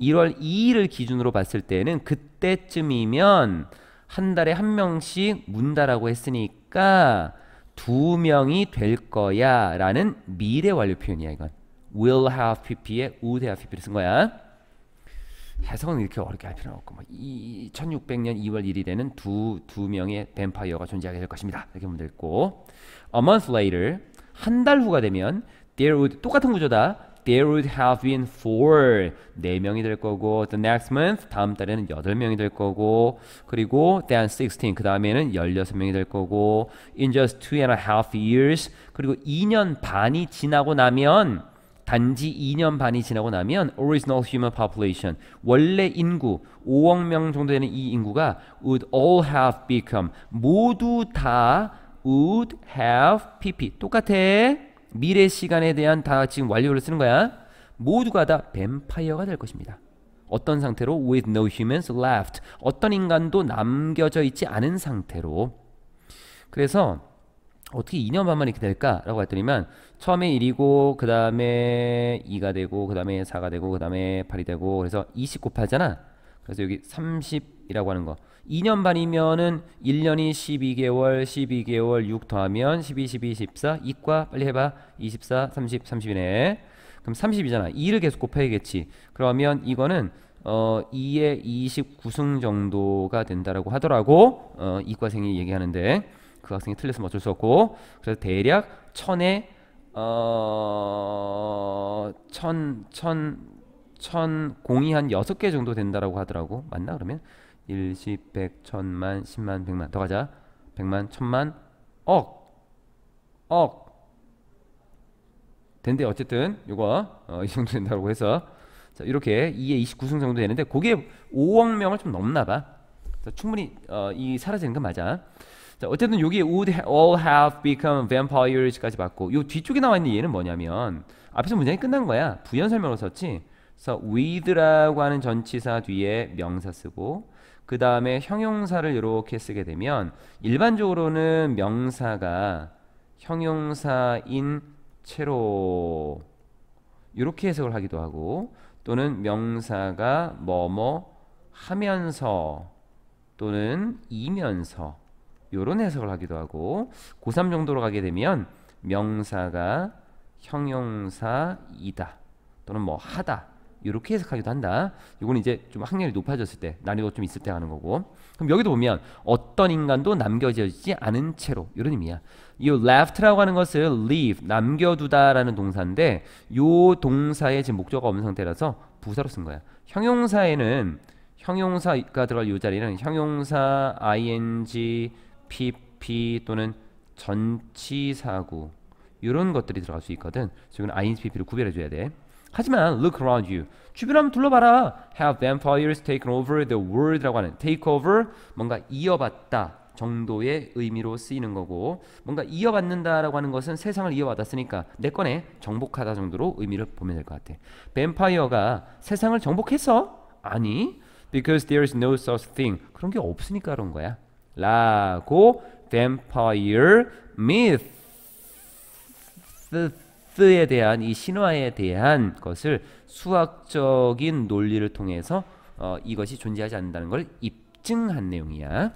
1월 2일을 기준으로 봤을 때는 그때쯤이면 한 달에 한 명씩 문다라고 했으니까 두 명이 될 거야 라는 미래 완료 표현이야 이건 will have pp에 would have pp를 쓴 거야 해석은 이렇게 어렵게 할 필요는 없고 뭐 이 1600년 2월 1일 에는 두, 두 명의 뱀파이어가 존재하게 될 것입니다. 이렇게 보면 됐고 A month later, 한 달 후가 되면 there would, 똑같은 구조다. There would have been four, 네 명이 될 거고 the next month, 다음 달에는 여덟 명이 될 거고 그리고 then 16, 그 다음에는 16명이 될 거고 in just two and a half years, 그리고 2년 반이 지나고 나면 단지 2년 반이 지나고 나면 original human population 원래 인구 5억 명 정도 되는 이 인구가 would all have become 모두 다 would have pp 똑같아 미래 시간에 대한 다 지금 완료를 쓰는 거야 모두가 다 뱀파이어가 될 것입니다 어떤 상태로 with no humans left 어떤 인간도 남겨져 있지 않은 상태로 그래서 어떻게 2년 반만 이렇게 될까라고 했더니만 처음에 1이고 그 다음에 2가 되고 그 다음에 4가 되고 그 다음에 8이 되고 그래서 20 곱하잖아 그래서 여기 30이라고 하는 거 2년 반이면은 1년이 12개월 12개월 6 더하면 12 12 14 2과 빨리 해봐 24 30 30이네 그럼 30이잖아 2를 계속 곱해야겠지 그러면 이거는 어2의 29승 정도가 된다라고 하더라고 어 이과생이 얘기하는데 그 학생이 틀렸으면 어쩔 수 없고 그래서 대략 천에 어천 천천 공이 한 여섯 개 정도 된다라고 하더라고 맞나 그러면 일십 백 천만 십만 백만 더 가자 백만 천만 억 억 된대 어쨌든 요거 어, 이 정도 된다고 해서 자, 이렇게 2에 29승 정도 되는데 그게 5억 명을 좀 넘나 봐. 자, 충분히 어, 이 사라지는 건 맞아. 자, 어쨌든 여기 would all have become vampires까지 맞고 요 뒤쪽에 나와 있는 얘는 뭐냐면 앞에서 문장이 끝난 거야. 부연 설명으로 썼지. 그래서 with라고 하는 전치사 뒤에 명사 쓰고 그 다음에 형용사를 이렇게 쓰게 되면 일반적으로는 명사가 형용사인 채로 이렇게 해석을 하기도 하고 또는 명사가 뭐뭐 하면서 또는 이면서 이런 해석을 하기도 하고 고3 정도로 가게 되면 명사가 형용사이다 또는 뭐 하다 이렇게 해석하기도 한다. 이건 이제 좀 학년이 높아졌을 때 난이도가 좀 있을 때 하는 거고. 그럼 여기도 보면 어떤 인간도 남겨지지 않은 채로 이런 의미야. 이 left라고 하는 것을 leave 남겨두다라는 동사인데 이 동사에 지금 목적어 없는 상태라서 부사로 쓴 거야. 형용사에는 형용사가 들어갈 이 자리는 형용사 ing PP 또는 전치사구 이런 것들이 들어갈 수 있거든. 지금 서 이건 INFP를 구별해줘야 돼. 하지만 look around you 주변 한번 둘러봐라. Have vampires taken over the world라고 하는 take over 뭔가 이어받다 정도의 의미로 쓰이는 거고 뭔가 이어받는다라고 하는 것은 세상을 이어받았으니까 내 건에 정복하다 정도로 의미를 보면 될 것 같아. 뱀파이어가 세상을 정복해서 아니 because there is no such thing 그런 게 없으니까 그런 거야. 라고 vampire myth에 대한 이 신화에 대한 것을 수학적인 논리를 통해서 어, 이것이 존재하지 않는다는 걸 입증한 내용이야.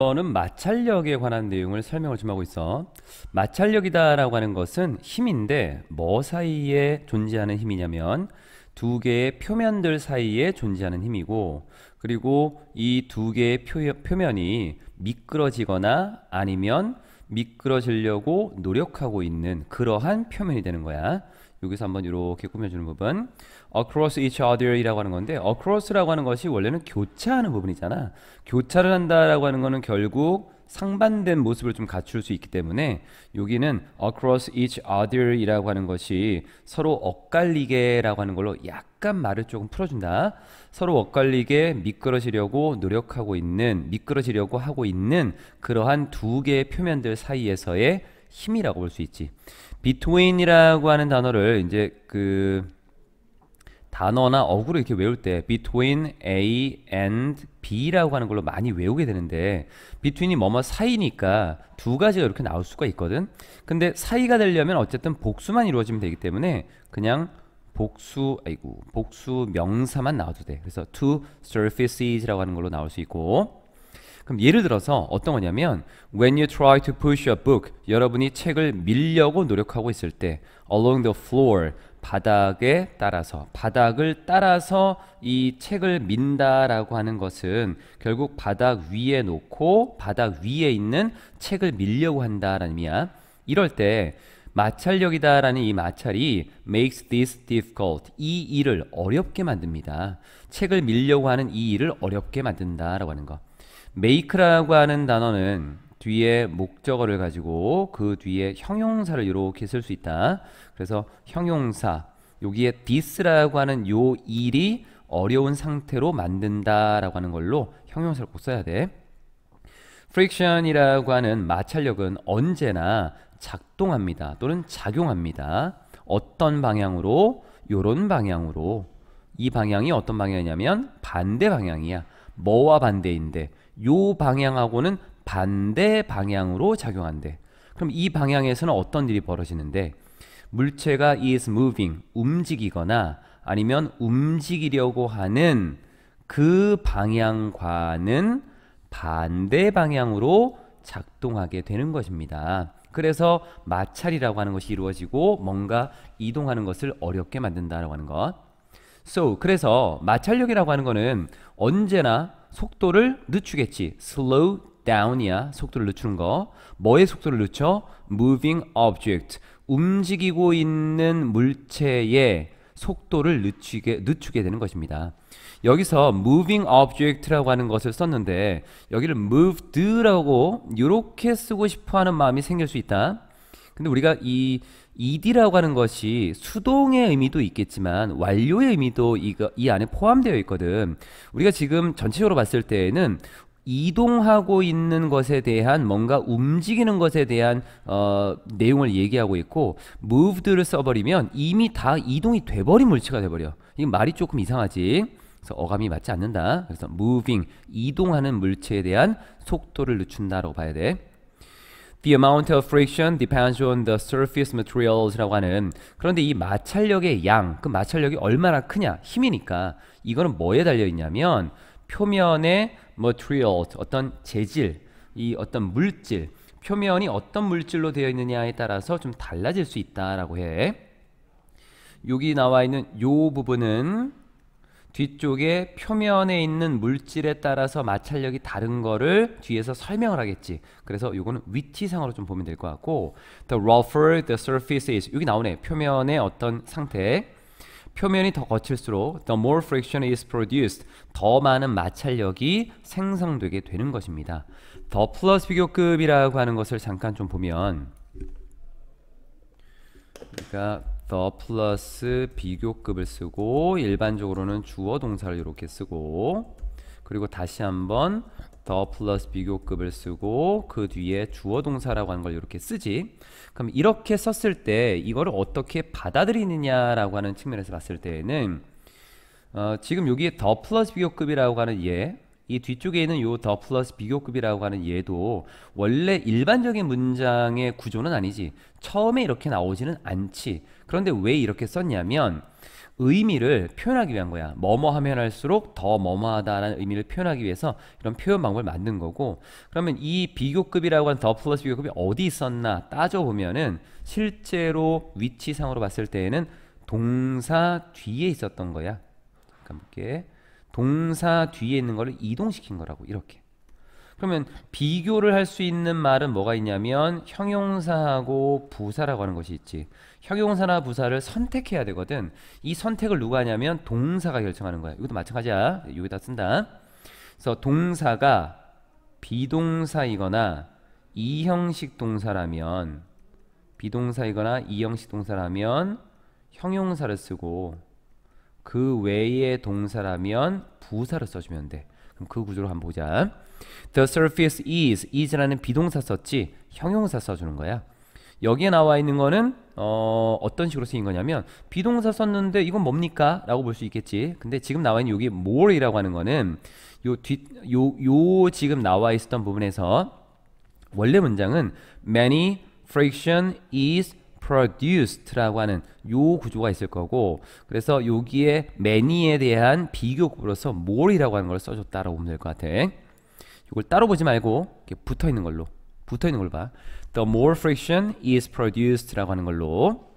이거는 마찰력에 관한 내용을 설명을 좀 하고 있어. 마찰력이다라고 하는 것은 힘인데 뭐 사이에 존재하는 힘이냐면 두 개의 표면들 사이에 존재하는 힘이고 그리고 이 두 개의 표, 면이 미끄러지거나 아니면 미끄러지려고 노력하고 있는 그러한 표면이 되는 거야. 여기서 한번 이렇게 꾸며주는 부분 across each other 이라고 하는 건데 across라고 하는 것이 원래는 교차하는 부분이잖아 교차를 한다라고 하는 거는 결국 상반된 모습을 좀 갖출 수 있기 때문에 여기는 across each other이라고 하는 것이 서로 엇갈리게라고 하는 걸로 약간 말을 조금 풀어준다. 서로 엇갈리게 미끄러지려고 노력하고 있는, 미끄러지려고 하고 있는 그러한 두 개의 표면들 사이에서의 힘이라고 볼 수 있지. between이라고 하는 단어를 이제 그 단어나 어구를 이렇게 외울 때 between A and B라고 하는 걸로 많이 외우게 되는데 between이 뭐뭐 사이니까 두 가지가 이렇게 나올 수가 있거든 근데 사이가 되려면 어쨌든 복수만 이루어지면 되기 때문에 그냥 복수 아이고 복수 명사만 나와도 돼 그래서 two surfaces라고 하는 걸로 나올 수 있고 그럼 예를 들어서 어떤 거냐면 when you try to push a book 여러분이 책을 밀려고 노력하고 있을 때 along the floor 바닥에 따라서 바닥을 따라서 이 책을 민다라고 하는 것은 결국 바닥 위에 놓고 바닥 위에 있는 책을 밀려고 한다라는 의미야. 이럴 때 마찰력이다라는 이 마찰이 makes this difficult 이 일을 어렵게 만듭니다. 책을 밀려고 하는 이 일을 어렵게 만든다라고 하는 거. make라고 하는 단어는 뒤에 목적어를 가지고 그 뒤에 형용사를 이렇게 쓸 수 있다. 그래서 형용사 여기에 this라고 하는 요 일이 어려운 상태로 만든다라고 하는 걸로 형용사를 꼭 써야 돼. friction이라고 하는 마찰력은 언제나 작동합니다. 또는 작용합니다. 어떤 방향으로? 요런 방향으로. 이 방향이 어떤 방향이냐면 반대 방향이야. 뭐와 반대인데 요 방향하고는 반대 방향으로 작용한대. 그럼 이 방향에서는 어떤 일이 벌어지는데 물체가 is moving 움직이거나 아니면 움직이려고 하는 그 방향과는 반대 방향으로 작동하게 되는 것입니다. 그래서 마찰이라고 하는 것이 이루어지고 뭔가 이동하는 것을 어렵게 만든다라고 하는 것. So 그래서 마찰력이라고 하는 것은 언제나 속도를 늦추겠지. slow down이야. 속도를 늦추는 거. 뭐의 속도를 늦춰? moving object. 움직이고 있는 물체의 속도를 늦추게, 늦추게 되는 것입니다. 여기서 moving object라고 하는 것을 썼는데 여기를 moved라고 이렇게 쓰고 싶어하는 마음이 생길 수 있다. 근데 우리가 이 ed라고 하는 것이 수동의 의미도 있겠지만 완료의 의미도 이, 이 안에 포함되어 있거든. 우리가 지금 전체적으로 봤을 때에는 이동하고 있는 것에 대한 뭔가 움직이는 것에 대한 어, 내용을 얘기하고 있고 moved를 써버리면 이미 다 이동이 돼버린 물체가 돼버려 이건 말이 조금 이상하지 그래서 어감이 맞지 않는다 그래서 moving 이동하는 물체에 대한 속도를 늦춘다라고 봐야 돼 The amount of friction depends on the surface materials라고 하는 그런데 이 마찰력의 양, 그 마찰력이 얼마나 크냐, 힘이니까 이거는 뭐에 달려 있냐면 표면에 m a t e r i a l 어떤 재질, 이 어떤 물질, 표면이 어떤 물질로 되어 있느냐에 따라서 좀 달라질 수 있다라고 해. 여기 나와 있는 요 부분은 뒤쪽에 표면에 있는 물질에 따라서 마찰력이 다른 거를 뒤에서 설명을 하겠지. 그래서 요거는 위치상으로 좀 보면 될 것 같고 The rougher the surface is 여기 나오네. 표면의 어떤 상태 표면이 더 거칠수록 the more friction is produced 더 많은 마찰력이 생성되게 되는 것입니다. 더 플러스 비교급이라고 하는 것을 잠깐 좀 보면 그러니까 t 플러스 비교급을 쓰고 일반적으로는 주어 동사를 이렇게 쓰고 그리고 다시 한번 더 플러스 비교급을 쓰고 그 뒤에 주어 동사라고 하는 걸 이렇게 쓰지 그럼 이렇게 썼을 때 이거를 어떻게 받아들이느냐라고 하는 측면에서 봤을 때에는 어, 지금 여기 에더 플러스 비교급이라고 하는 얘이 예, 뒤쪽에 있는 요 더 플러스 비교급이라고 하는 얘도 원래 일반적인 문장의 구조는 아니지 처음에 이렇게 나오지는 않지 그런데 왜 이렇게 썼냐면 의미를 표현하기 위한 거야. 뭐뭐 하면 할수록 더 뭐뭐하다라는 의미를 표현하기 위해서 이런 표현 방법을 만든 거고 그러면 이 비교급이라고 하더 플러스 비교급이 어디 있었나 따져보면은 실제로 위치상으로 봤을 때에는 동사 뒤에 있었던 거야. 잠깐 동사 뒤에 있는 거를 이동시킨 거라고 이렇게. 그러면 비교를 할 수 있는 말은 뭐가 있냐면 형용사하고 부사라고 하는 것이 있지. 형용사나 부사를 선택해야 되거든. 이 선택을 누가 하냐면 동사가 결정하는 거야. 이것도 마찬가지야. 여기다 쓴다. 그래서 동사가 비동사이거나 이형식 동사라면 비동사이거나 이형식 동사라면 형용사를 쓰고 그 외의 동사라면 부사를 써주면 돼. 그럼 그 구조로 한번 보자. The surface is is라는 비동사 썼지 형용사 써주는 거야. 여기에 나와 있는 거는 어, 어떤 식으로 쓰인 거냐면 비동사 썼는데 이건 뭡니까? 라고 볼 수 있겠지 근데 지금 나와 있는 여기 more이라고 하는 거는 요뒷요요 지금 나와 있었던 부분에서 원래 문장은 many friction is produced라고 하는 요 구조가 있을 거고 그래서 여기에 many에 대한 비교급으로서 more이라고 하는 걸 써줬다라고 보면 될 것 같아 이걸 따로 보지 말고 붙어 있는 걸로 붙어 있는 걸 봐. The more friction is produced라고 하는 걸로.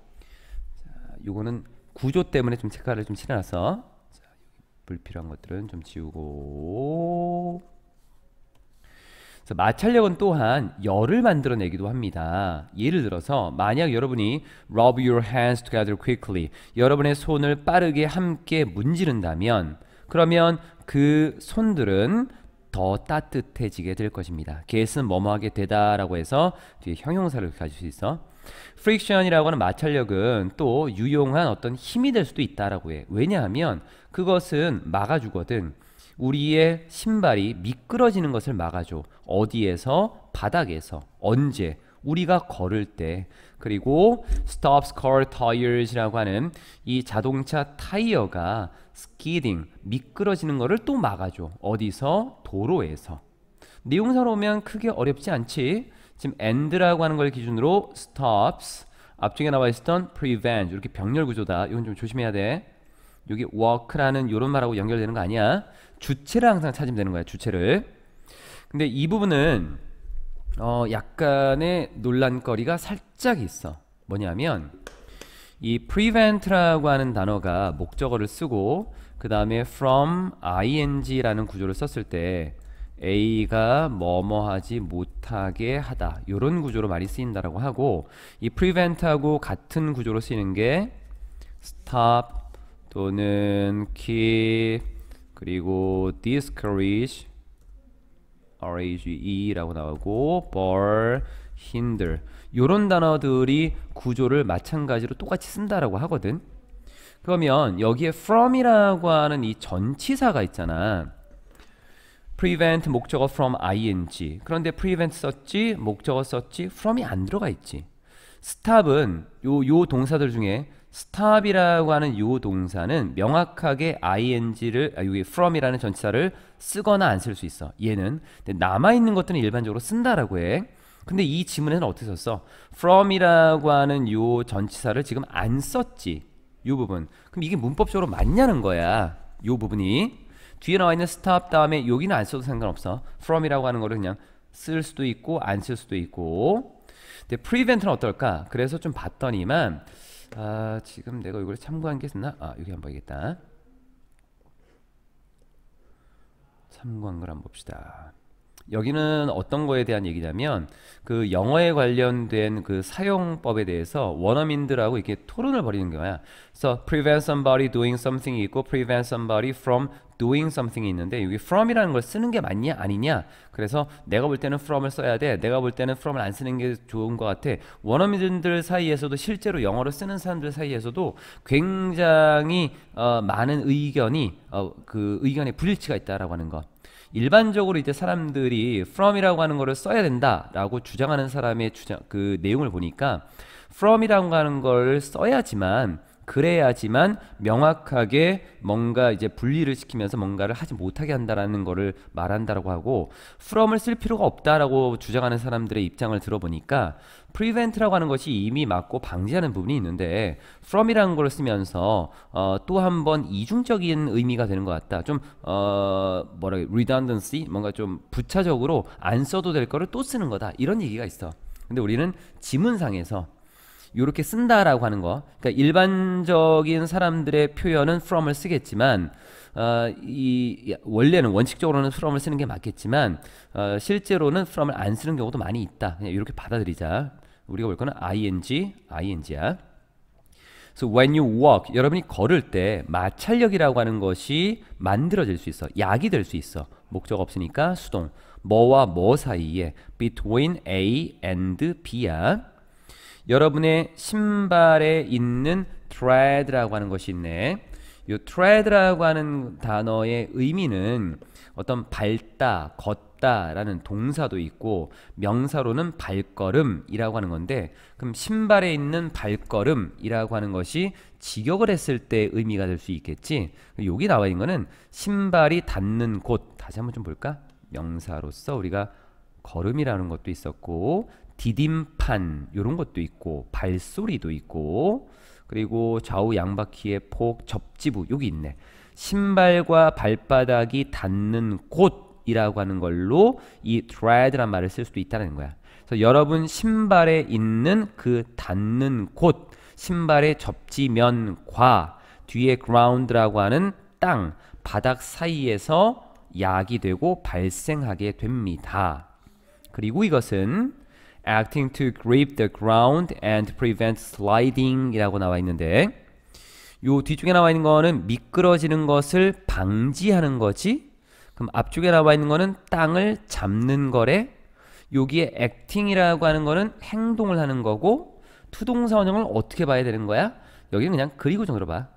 자, 요거는 구조 때문에 좀 체크를 좀 칠해놨어. 자, 불필요한 것들은 좀 지우고. 자, 마찰력은 또한 열을 만들어내기도 합니다. 예를 들어서 만약 여러분이 rub your hands together quickly 여러분의 손을 빠르게 함께 문지른다면 그러면 그 손들은 더 따뜻해지게 될 것입니다. get은 뭐뭐하게 되다라고 해서 뒤에 형용사를 가질 수 있어. friction이라고 하는 마찰력은 또 유용한 어떤 힘이 될 수도 있다라고 해. 왜냐하면 그것은 막아주거든. 우리의 신발이 미끄러지는 것을 막아줘. 어디에서? 바닥에서. 언제? 우리가 걸을 때 그리고 stops car tires라고 하는 이 자동차 타이어가 skidding 미끄러지는 것을 또 막아줘 어디서 도로에서 내용상으로보면 크게 어렵지 않지 지금 end라고 하는 걸 기준으로 stops 앞쪽에 나와 있었던 prevent 이렇게 병렬 구조다 이건 좀 조심해야 돼 여기 work라는 이런 말하고 연결되는 거 아니야 주체를 항상 찾으면 되는 거야 주체를 근데 이 부분은 어, 약간의 논란거리가 살짝 있어. 뭐냐면 이 prevent라고 하는 단어가 목적어를 쓰고 그 다음에 from ing라는 구조를 썼을 때 A가 뭐뭐하지 못하게 하다 이런 구조로 많이 쓰인다라고 하고 이 prevent하고 같은 구조로 쓰이는 게 stop 또는 keep 그리고 discourage RAGE라고 나오고 b a 벌 hinder 요런 단어들이 구조를 마찬가지로 똑같이 쓴다라고 하거든 그러면 여기에 from이라고 하는 이 전치사가 있잖아 prevent 목적어 from ing 그런데 prevent 썼지 목적어 썼지 from이 안 들어가 있지 stop은 요, 요 동사들 중에 stop이라고 하는 요 동사는 명확하게 ing를 아, 여기 from이라는 전치사를 쓰거나 안 쓸 수 있어. 얘는 남아 있는 것들은 일반적으로 쓴다라고 해. 근데 이 지문에는 어떻게 썼어? from이라고 하는 요 전치사를 지금 안 썼지. 요 부분. 그럼 이게 문법적으로 맞냐는 거야. 요 부분이. 뒤에 나와 있는 stop 다음에 여기는 안 써도 상관없어. from이라고 하는 거를 그냥 쓸 수도 있고 안 쓸 수도 있고. 근데 prevent는 어떨까? 그래서 좀 봤더니만 아, 지금 내가 이걸 참고한 게 있나? 아, 여기 한번 보겠다. 3권을 한번 봅시다. 여기는 어떤 거에 대한 얘기냐면 그 영어에 관련된 그 사용법에 대해서 원어민들하고 이렇게 토론을 벌이는 거야. 그래 prevent somebody doing something 있고 prevent somebody from doing something이 있는데 여기 from이라는 걸 쓰는 게 맞냐 아니냐 그래서 내가 볼 때는 from을 써야 돼 내가 볼 때는 from을 안 쓰는 게 좋은 것 같아 원어민들 사이에서도 실제로 영어를 쓰는 사람들 사이에서도 굉장히 어, 많은 의견이 어, 그 의견의 불일치가 있다라고 하는 것 일반적으로 이제 사람들이 from이라고 하는 거를 써야 된다라고 주장하는 사람의 주장 그 내용을 보니까 from이라고 하는 걸 써야지만 그래야지만 명확하게 뭔가 이제 분리를 시키면서 뭔가를 하지 못하게 한다라는 거를 말한다라고 하고 from을 쓸 필요가 없다라고 주장하는 사람들의 입장을 들어보니까 prevent라고 하는 것이 이미 맞고 방지하는 부분이 있는데 from이라는 걸 쓰면서 어, 또 한 번 이중적인 의미가 되는 것 같다. 좀 어, 뭐라 그래, redundancy 뭔가 좀 부차적으로 안 써도 될 거를 또 쓰는 거다. 이런 얘기가 있어. 근데 우리는 지문상에서 이렇게 쓴다라고 하는 거. 그러니까 일반적인 사람들의 표현은 from을 쓰겠지만 어, 이 원래는 원칙적으로는 from을 쓰는 게 맞겠지만 어, 실제로는 from을 안 쓰는 경우도 많이 있다. 그냥 이렇게 받아들이자. 우리가 볼 거는 ing, ing야. So when you walk, 여러분이 걸을 때 마찰력이라고 하는 것이 만들어질 수 있어. 약이 될 수 있어. 목적 없으니까 수동. 뭐와 뭐 사이에 between A and B야. 여러분의 신발에 있는 thread라고 하는 것이 있네. 이 thread라고 하는 단어의 의미는 어떤 밟다, 걷다라는 동사도 있고 명사로는 발걸음이라고 하는 건데 그럼 신발에 있는 발걸음이라고 하는 것이 직역을 했을 때 의미가 될 수 있겠지. 여기 나와 있는 거는 신발이 닿는 곳. 다시 한번 좀 볼까? 명사로서 우리가 걸음이라는 것도 있었고 디딤판 이런 것도 있고 발소리도 있고 그리고 좌우 양바퀴의 폭 접지부 여기 있네 신발과 발바닥이 닿는 곳이라고 하는 걸로 이 thread란 말을 쓸 수도 있다는 거야 그래서 여러분 신발에 있는 그 닿는 곳 신발의 접지면과 뒤에 ground라고 하는 땅 바닥 사이에서 약이 되고 발생하게 됩니다 그리고 이것은 acting to grip the ground and prevent sliding이라고 나와 있는데 요 뒤쪽에 나와 있는 거는 미끄러지는 것을 방지하는 거지 그럼 앞쪽에 나와 있는 거는 땅을 잡는 거래 여기에 acting이라고 하는 거는 행동을 하는 거고 투동사원형을 어떻게 봐야 되는 거야? 여기는 그냥 그리고정으로 봐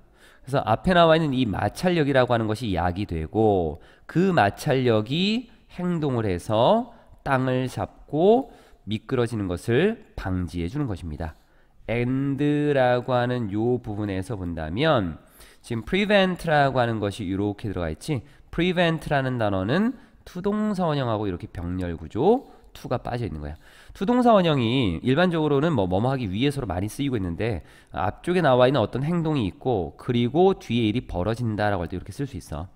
그래서 앞에 나와 있는 이 마찰력이라고 하는 것이 약이 되고 그 마찰력이 행동을 해서 땅을 잡고 미끄러지는 것을 방지해 주는 것입니다. end라고 하는 요 부분에서 본다면 지금 prevent라고 하는 것이 이렇게 들어가 있지 prevent라는 단어는 투동사 원형하고 이렇게 병렬 구조 투가 빠져 있는 거야. 투동사 원형이 일반적으로는 뭐 뭐뭐 하기 위해서로 많이 쓰이고 있는데 앞쪽에 나와 있는 어떤 행동이 있고 그리고 뒤에 일이 벌어진다라고 할 때 이렇게 쓸 수 있어.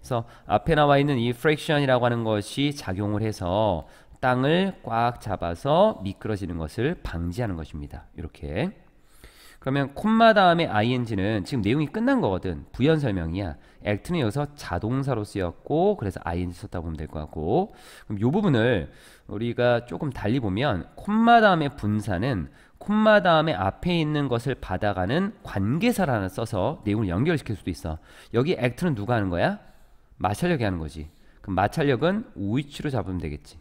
그래서 앞에 나와 있는 이 fraction이라고 하는 것이 작용을 해서 땅을 꽉 잡아서 미끄러지는 것을 방지하는 것입니다. 이렇게. 그러면 콤마 다음에 ing는 지금 내용이 끝난 거거든. 부연 설명이야. act는 여기서 자동사로 쓰였고 그래서 ing 썼다 고 보면 될 것 같고 그럼 이 부분을 우리가 조금 달리 보면 콤마 다음에 분사는 콤마 다음에 앞에 있는 것을 받아가는 관계사를 하나 써서 내용을 연결시킬 수도 있어. 여기 act는 누가 하는 거야? 마찰력이 하는 거지. 그럼 마찰력은 우위치로 잡으면 되겠지.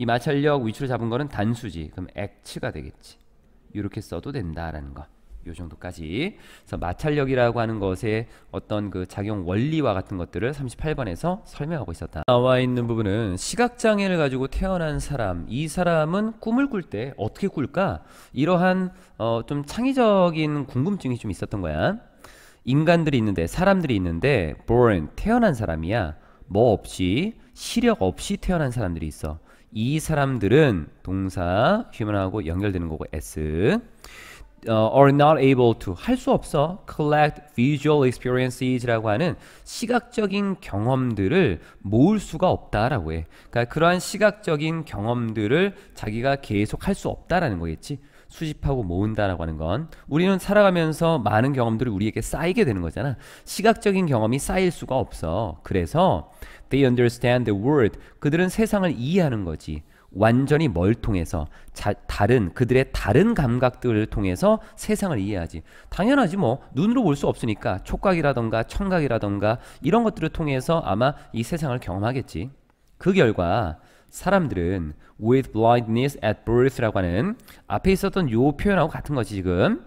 이 마찰력 위치를 잡은 거는 단수지. 그럼 x가 되겠지. 이렇게 써도 된다라는 거. 요 정도까지. 그래서 마찰력이라고 하는 것의 어떤 그 작용 원리와 같은 것들을 38번에서 설명하고 있었다. 나와 있는 부분은 시각 장애를 가지고 태어난 사람, 이 사람은 꿈을 꿀 때 어떻게 꿀까? 이러한 어, 좀 창의적인 궁금증이 좀 있었던 거야. 인간들이 있는데 사람들이 있는데 born 태어난 사람이야. 뭐 없이 시력 없이 태어난 사람들이 있어. 이 사람들은 동사 휴먼하고 연결되는 거고 s uh, are not able to 할 수 없어 collect visual experiences라고 하는 시각적인 경험들을 모을 수가 없다라고 해. 그러니까 그러한 시각적인 경험들을 자기가 계속 할 수 없다라는 거겠지. 수집하고 모은다라고 하는 건 우리는 살아가면서 많은 경험들이 우리에게 쌓이게 되는 거잖아. 시각적인 경험이 쌓일 수가 없어. 그래서 they understand the world. 그들은 세상을 이해하는 거지. 완전히 뭘 통해서 자, 다른 그들의 다른 감각들을 통해서 세상을 이해하지 당연하지 뭐 눈으로 볼 수 없으니까 촉각이라던가 청각이라던가 이런 것들을 통해서 아마 이 세상을 경험하겠지 그 결과 사람들은 with blindness at birth라고 하는 앞에 있었던 요 표현하고 같은 거지 지금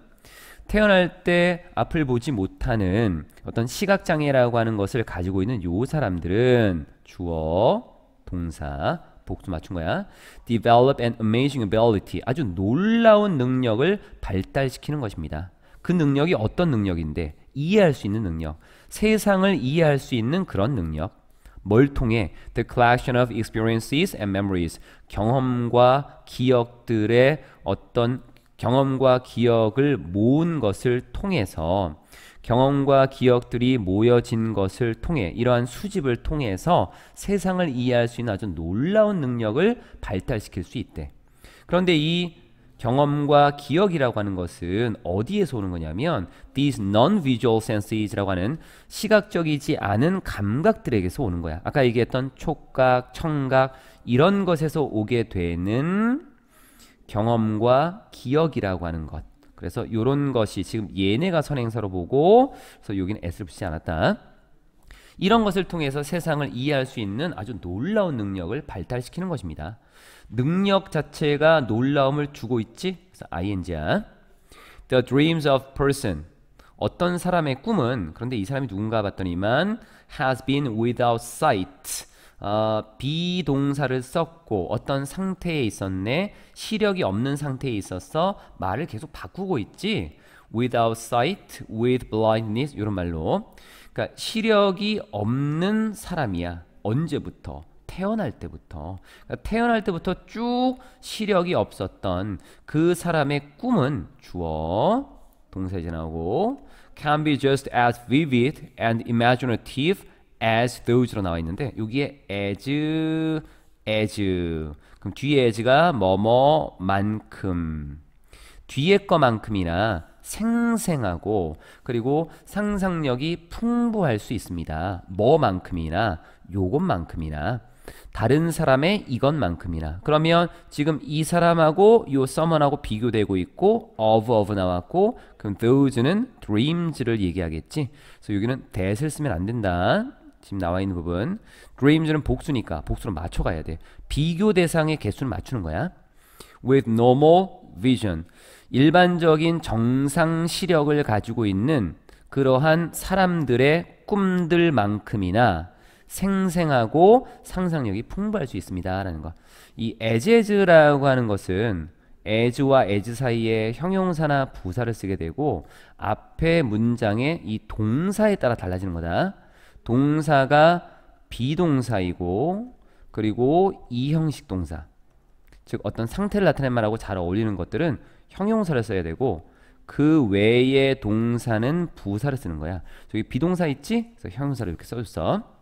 태어날 때 앞을 보지 못하는 어떤 시각장애라고 하는 것을 가지고 있는 요 사람들은 주어, 동사, 복수 맞춘 거야. develop an amazing ability. 아주 놀라운 능력을 발달시키는 것입니다. 그 능력이 어떤 능력인데? 이해할 수 있는 능력. 세상을 이해할 수 있는 그런 능력. 뭘 통해 the collection of experiences and memories 경험과 기억들의 어떤 경험과 기억을 모은 것을 통해서 경험과 기억들이 모여진 것을 통해 이러한 수집을 통해서 세상을 이해할 수 있는 아주 놀라운 능력을 발달시킬 수 있대. 그런데 이 경험과 기억이라고 하는 것은 어디에서 오는 거냐면 these non-visual senses라고 하는 시각적이지 않은 감각들에게서 오는 거야. 아까 얘기했던 촉각, 청각 이런 것에서 오게 되는 경험과 기억이라고 하는 것. 그래서 이런 것이 지금 얘네가 선행사로 보고 그래서 여기는 s를 붙이지 않았다. 이런 것을 통해서 세상을 이해할 수 있는 아주 놀라운 능력을 발달시키는 것입니다. 능력 자체가 놀라움을 주고 있지? 그래서 ing야. The dreams of person. 어떤 사람의 꿈은 그런데 이 사람이 누군가 봤더니만 has been without sight. 어, 비동사를 썼고 어떤 상태에 있었네 시력이 없는 상태에 있었어 말을 계속 바꾸고 있지 without sight, with blindness 이런 말로 그러니까 시력이 없는 사람이야 언제부터 태어날 때부터 그러니까 태어날 때부터 쭉 시력이 없었던 그 사람의 꿈은 주어 동사지나고 can be just as vivid and imaginative as those로 나와 있는데 여기에 as as 그럼 뒤에 as가 뭐뭐만큼 뒤에 거만큼이나 생생하고 그리고 상상력이 풍부할 수 있습니다. 뭐만큼이나 요것만큼이나 다른 사람의 이것만큼이나 그러면 지금 이 사람하고 요 someone하고 비교되고 있고 of of 나왔고 그럼 those는 dreams를 얘기하겠지 그래서 여기는 that을 쓰면 안 된다 지금 나와 있는 부분 dreams는 복수니까 복수로 맞춰가야 돼 비교 대상의 개수를 맞추는 거야 with normal vision 일반적인 정상 시력을 가지고 있는 그러한 사람들의 꿈들만큼이나 생생하고 상상력이 풍부할 수 있습니다라는 것. 이 as라고 하는 것은 as와 as 사이에 형용사나 부사를 쓰게 되고 앞에 문장의 이 동사에 따라 달라지는 거다. 동사가 비동사이고 그리고 이형식 동사 즉 어떤 상태를 나타낸 말하고 잘 어울리는 것들은 형용사를 써야 되고 그 외의 동사는 부사를 쓰는 거야. 저기 비동사 있지? 그래서 형용사를 이렇게 써줬어.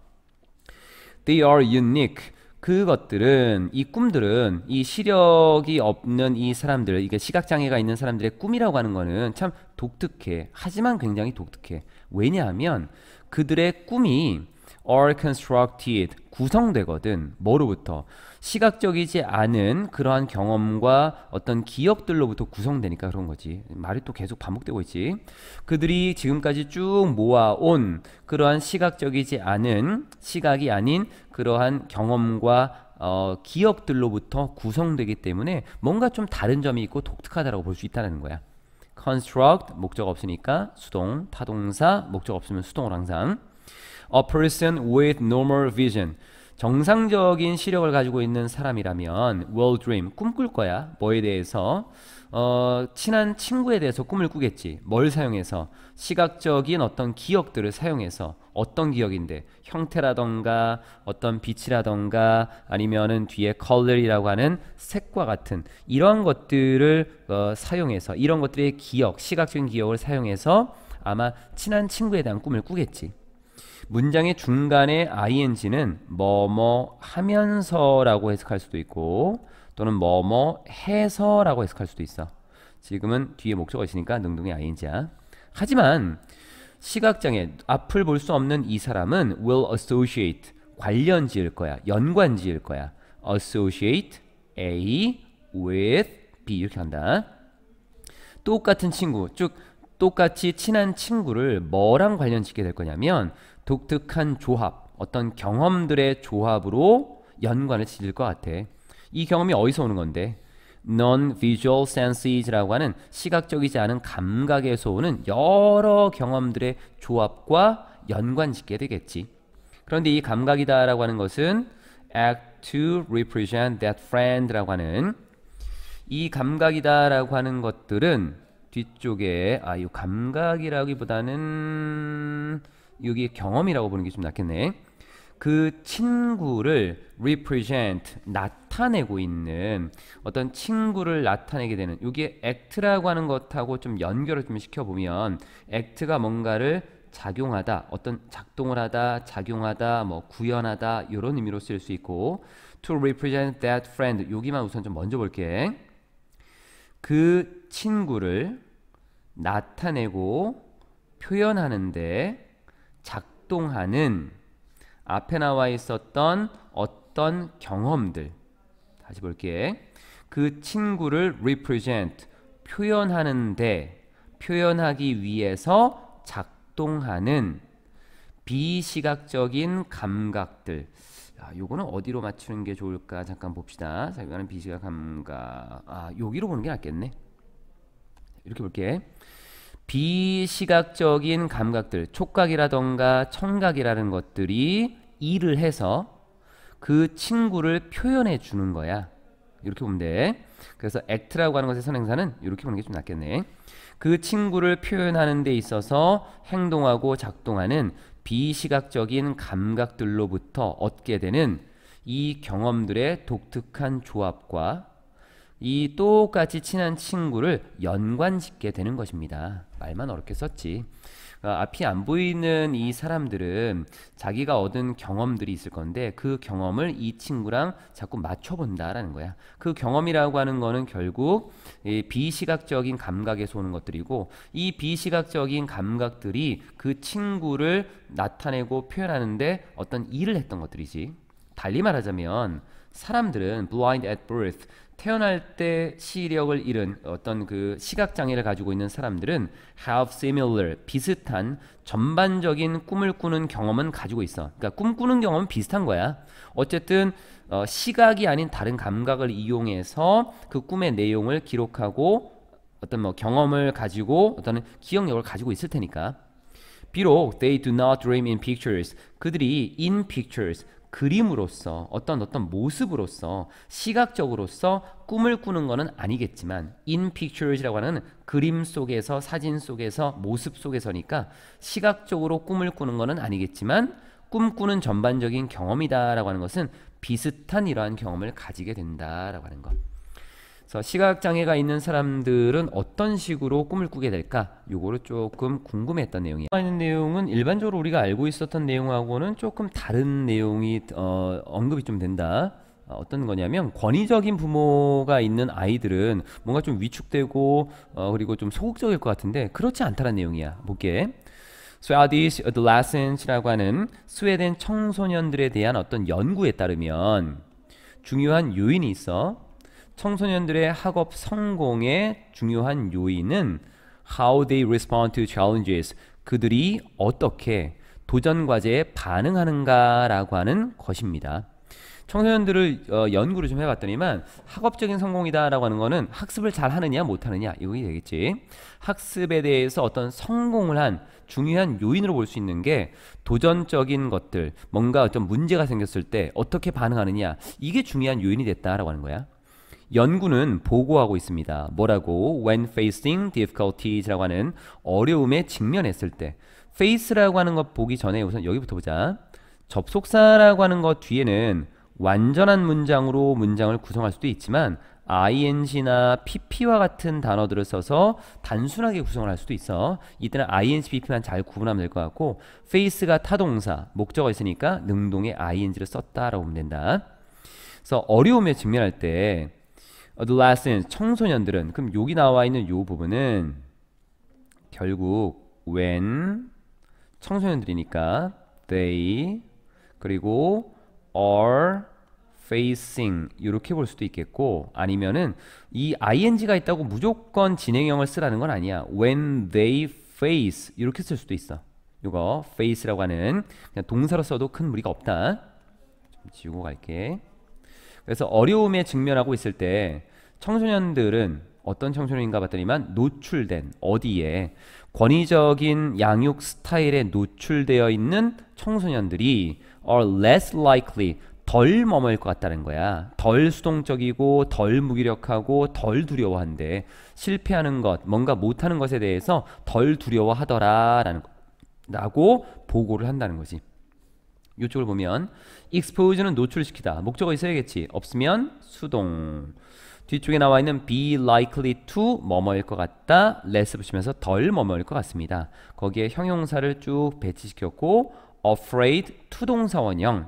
They are unique. 그것들은 이 꿈들은 이 시력이 없는 이 사람들, 이게 시각 장애가 있는 사람들의 꿈이라고 하는 거는 참 독특해. 하지만 굉장히 독특해. 왜냐하면 그들의 꿈이 are constructed 구성되거든. 뭐로부터 시각적이지 않은 그러한 경험과 어떤 기억들로부터 구성되니까 그런 거지. 말이 또 계속 반복되고 있지. 그들이 지금까지 쭉 모아온 그러한 시각적이지 않은 시각이 아닌 그러한 경험과 어, 기억들로부터 구성되기 때문에 뭔가 좀 다른 점이 있고 독특하다라고 볼 수 있다는 거야. construct 목적 없으니까 수동, 타동사 목적 없으면 수동으로 항상 a person with normal vision 정상적인 시력을 가지고 있는 사람이라면 w o r l dream d 꿈꿀 거야 뭐에 대해서 어, 친한 친구에 대해서 꿈을 꾸겠지 뭘 사용해서 시각적인 어떤 기억들을 사용해서 어떤 기억인데 형태라던가 어떤 빛이라던가 아니면은 뒤에 컬러리라고 하는 색과 같은 이러한 것들을 어, 사용해서 이런 것들의 기억 시각적인 기억을 사용해서 아마 친한 친구에 대한 꿈을 꾸겠지 문장의 중간에 ing는 뭐뭐 하면서라고 해석할 수도 있고 또는 뭐뭐 해서라고 해석할 수도 있어. 지금은 뒤에 목적어 있으니까 능동의 ing야. 하지만 시각장애 앞을 볼 수 없는 이 사람은 will associate 관련 지을 거야. 연관 지을 거야. associate A with B 이렇게 한다. 똑같은 친구 쭉 똑같이 친한 친구를 뭐랑 관련 짓게 될 거냐면 독특한 조합, 어떤 경험들의 조합으로 연관을 지을 것 같아. 이 경험이 어디서 오는 건데? non-visual senses라고 하는 시각적이지 않은 감각에서 오는 여러 경험들의 조합과 연관짓게 되겠지. 그런데 이 감각이다라고 하는 것은 act to represent that friend라고 하는 이 감각이다라고 하는 것들은 뒤쪽에 아 이 감각이라기보다는 여기 경험이라고 보는 게 좀 낫겠네. 그 친구를 represent 나타내고 있는 어떤 친구를 나타내게 되는 여기 act라고 하는 것하고 좀 연결을 좀 시켜보면 act가 뭔가를 작용하다 어떤 작동을 하다 작용하다 뭐 구현하다 이런 의미로 쓸 수 있고 to represent that friend 여기만 우선 좀 먼저 볼게 그 친구를 나타내고 표현하는데 작동하는 앞에 나와 있었던 어떤 경험들 다시 볼게 그 친구를 represent 표현하는데 표현하기 위해서 작동하는 비시각적인 감각들 야, 요거는 어디로 맞추는 게 좋을까 잠깐 봅시다 자기가는 비시각 감각 아 여기로 보는 게 낫겠네 이렇게 볼게 비시각적인 감각들, 촉각이라던가 청각이라는 것들이 일을 해서 그 친구를 표현해 주는 거야. 이렇게 보면 돼. 그래서 act라고 하는 것의 선행사는 이렇게 보는 게 좀 낫겠네. 그 친구를 표현하는 데 있어서 행동하고 작동하는 비시각적인 감각들로부터 얻게 되는 이 경험들의 독특한 조합과 이 똑같이 친한 친구를 연관짓게 되는 것입니다. 말만 어렵게 썼지. 그러니까 앞이 안 보이는 이 사람들은 자기가 얻은 경험들이 있을 건데 그 경험을 이 친구랑 자꾸 맞춰본다라는 거야. 그 경험이라고 하는 거는 결국 비시각적인 감각에서 오는 것들이고 이 비시각적인 감각들이 그 친구를 나타내고 표현하는데 어떤 일을 했던 것들이지. 달리 말하자면 사람들은 blind at birth 태어날 때 시력을 잃은 어떤 그 시각 장애를 가지고 있는 사람들은 have similar 비슷한 전반적인 꿈을 꾸는 경험은 가지고 있어. 그러니까 꿈꾸는 경험은 비슷한 거야. 어쨌든 어, 시각이 아닌 다른 감각을 이용해서 그 꿈의 내용을 기록하고 어떤 뭐 경험을 가지고 어떤 기억력을 가지고 있을 테니까. 비록 they do not dream in pictures 그들이 in pictures 그림으로서 어떤 어떤 모습으로서 시각적으로서 꿈을 꾸는 것은 아니겠지만 in pictures라고 하는 그림 속에서 사진 속에서 모습 속에서니까 시각적으로 꿈을 꾸는 것은 아니겠지만 꿈꾸는 전반적인 경험이다라고 하는 것은 비슷한 이러한 경험을 가지게 된다라고 하는 것. 그래서 시각장애가 있는 사람들은 어떤 식으로 꿈을 꾸게 될까? 요거를 조금 궁금했던 내용이에요. 있는 내용은 일반적으로 우리가 알고 있었던 내용하고는 조금 다른 내용이 어, 언급이 좀 된다. 어, 어떤 거냐면 권위적인 부모가 있는 아이들은 뭔가 좀 위축되고 어, 그리고 좀 소극적일 것 같은데 그렇지 않다는 내용이야. 볼게. 스웨디시 어드라센이라고 하는 스웨덴 청소년들에 대한 어떤 연구에 따르면 중요한 요인이 있어. 청소년들의 학업 성공의 중요한 요인은 how they respond to challenges. 그들이 어떻게 도전 과제에 반응하는가라고 하는 것입니다. 청소년들을 어, 연구를 좀 해봤더니만 학업적인 성공이다라고 하는 거는 학습을 잘 하느냐 못하느냐 이거이 되겠지. 학습에 대해서 어떤 성공을 한 중요한 요인으로 볼 수 있는 게 도전적인 것들, 뭔가 어떤 문제가 생겼을 때 어떻게 반응하느냐 이게 중요한 요인이 됐다라고 하는 거야. 연구는 보고하고 있습니다. 뭐라고? When facing difficulties라고 하는 어려움에 직면했을 때 face라고 하는 것 보기 전에 우선 여기부터 보자. 접속사라고 하는 것 뒤에는 완전한 문장으로 문장을 구성할 수도 있지만 ing나 pp와 같은 단어들을 써서 단순하게 구성을 할 수도 있어 이때는 ing, pp만 잘 구분하면 될 것 같고 face가 타동사, 목적어 있으니까 능동의 ing를 썼다라고 보면 된다 그래서 어려움에 직면할 때 어, adolescents 청소년들은 그럼 여기 나와 있는 요 부분은 결국 when 청소년들이니까 they 그리고 are facing 이렇게 볼 수도 있겠고 아니면은 이 ing가 있다고 무조건 진행형을 쓰라는 건 아니야 when they face 이렇게 쓸 수도 있어 이거 face라고 하는 그냥 동사로 써도 큰 무리가 없다 좀 지우고 갈게 그래서 어려움에 직면하고 있을 때 청소년들은 어떤 청소년인가 봤더니만 노출된 어디에 권위적인 양육 스타일에 노출되어 있는 청소년들이 are less likely 덜 머물 것 같다는 거야. 덜 수동적이고 덜 무기력하고 덜 두려워한데 실패하는 것, 뭔가 못하는 것에 대해서 덜 두려워하더라라는 라고 보고를 한다는 거지. 이쪽을 보면 expose는 노출시키다. 목적어 있어야겠지. 없으면 수동. 뒤쪽에 나와 있는 be likely to 뭐뭐일 것 같다 less 붙이면서 덜 뭐뭐일 것 같습니다 거기에 형용사를 쭉 배치시켰고 afraid to 동사원형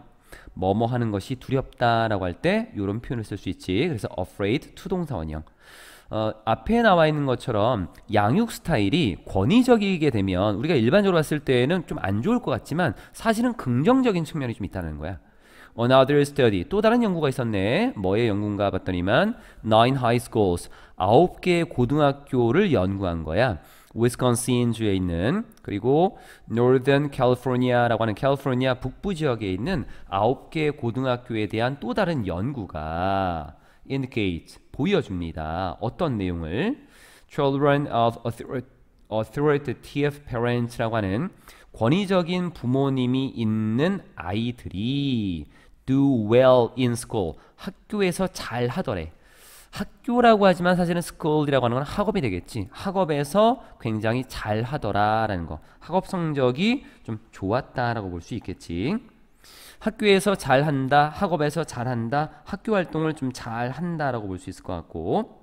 뭐뭐 하는 것이 두렵다 라고 할 때 이런 표현을 쓸 수 있지 그래서 afraid to 동사원형 어, 앞에 나와 있는 것처럼 양육 스타일이 권위적이게 되면 우리가 일반적으로 봤을 때는좀 안 좋을 것 같지만 사실은 긍정적인 측면이 좀 있다는 거야 Another 어, study 또 다른 연구가 있었네. 뭐의 연구인가 봤더니만 nine high schools 아홉 개의 고등학교를 연구한 거야. 위스콘신 주에 있는 그리고 Northern California라고 하는 캘리포니아 북부 지역에 있는 아홉 개의 고등학교에 대한 또 다른 연구가 indicate 보여줍니다. 어떤 내용을 children of authority a 어, u t h o r i t a t i parents라고 하는 권위적인 부모님이 있는 아이들이 do well in school 학교에서 잘 하더래. 학교라고 하지만 사실은 school이라고 하는 건 학업이 되겠지. 학업에서 굉장히 잘 하더라라는 거. 학업 성적이 좀 좋았다라고 볼 수 있겠지. 학교에서 잘한다, 학업에서 잘한다, 학교 활동을 좀 잘한다라고 볼 수 있을 것 같고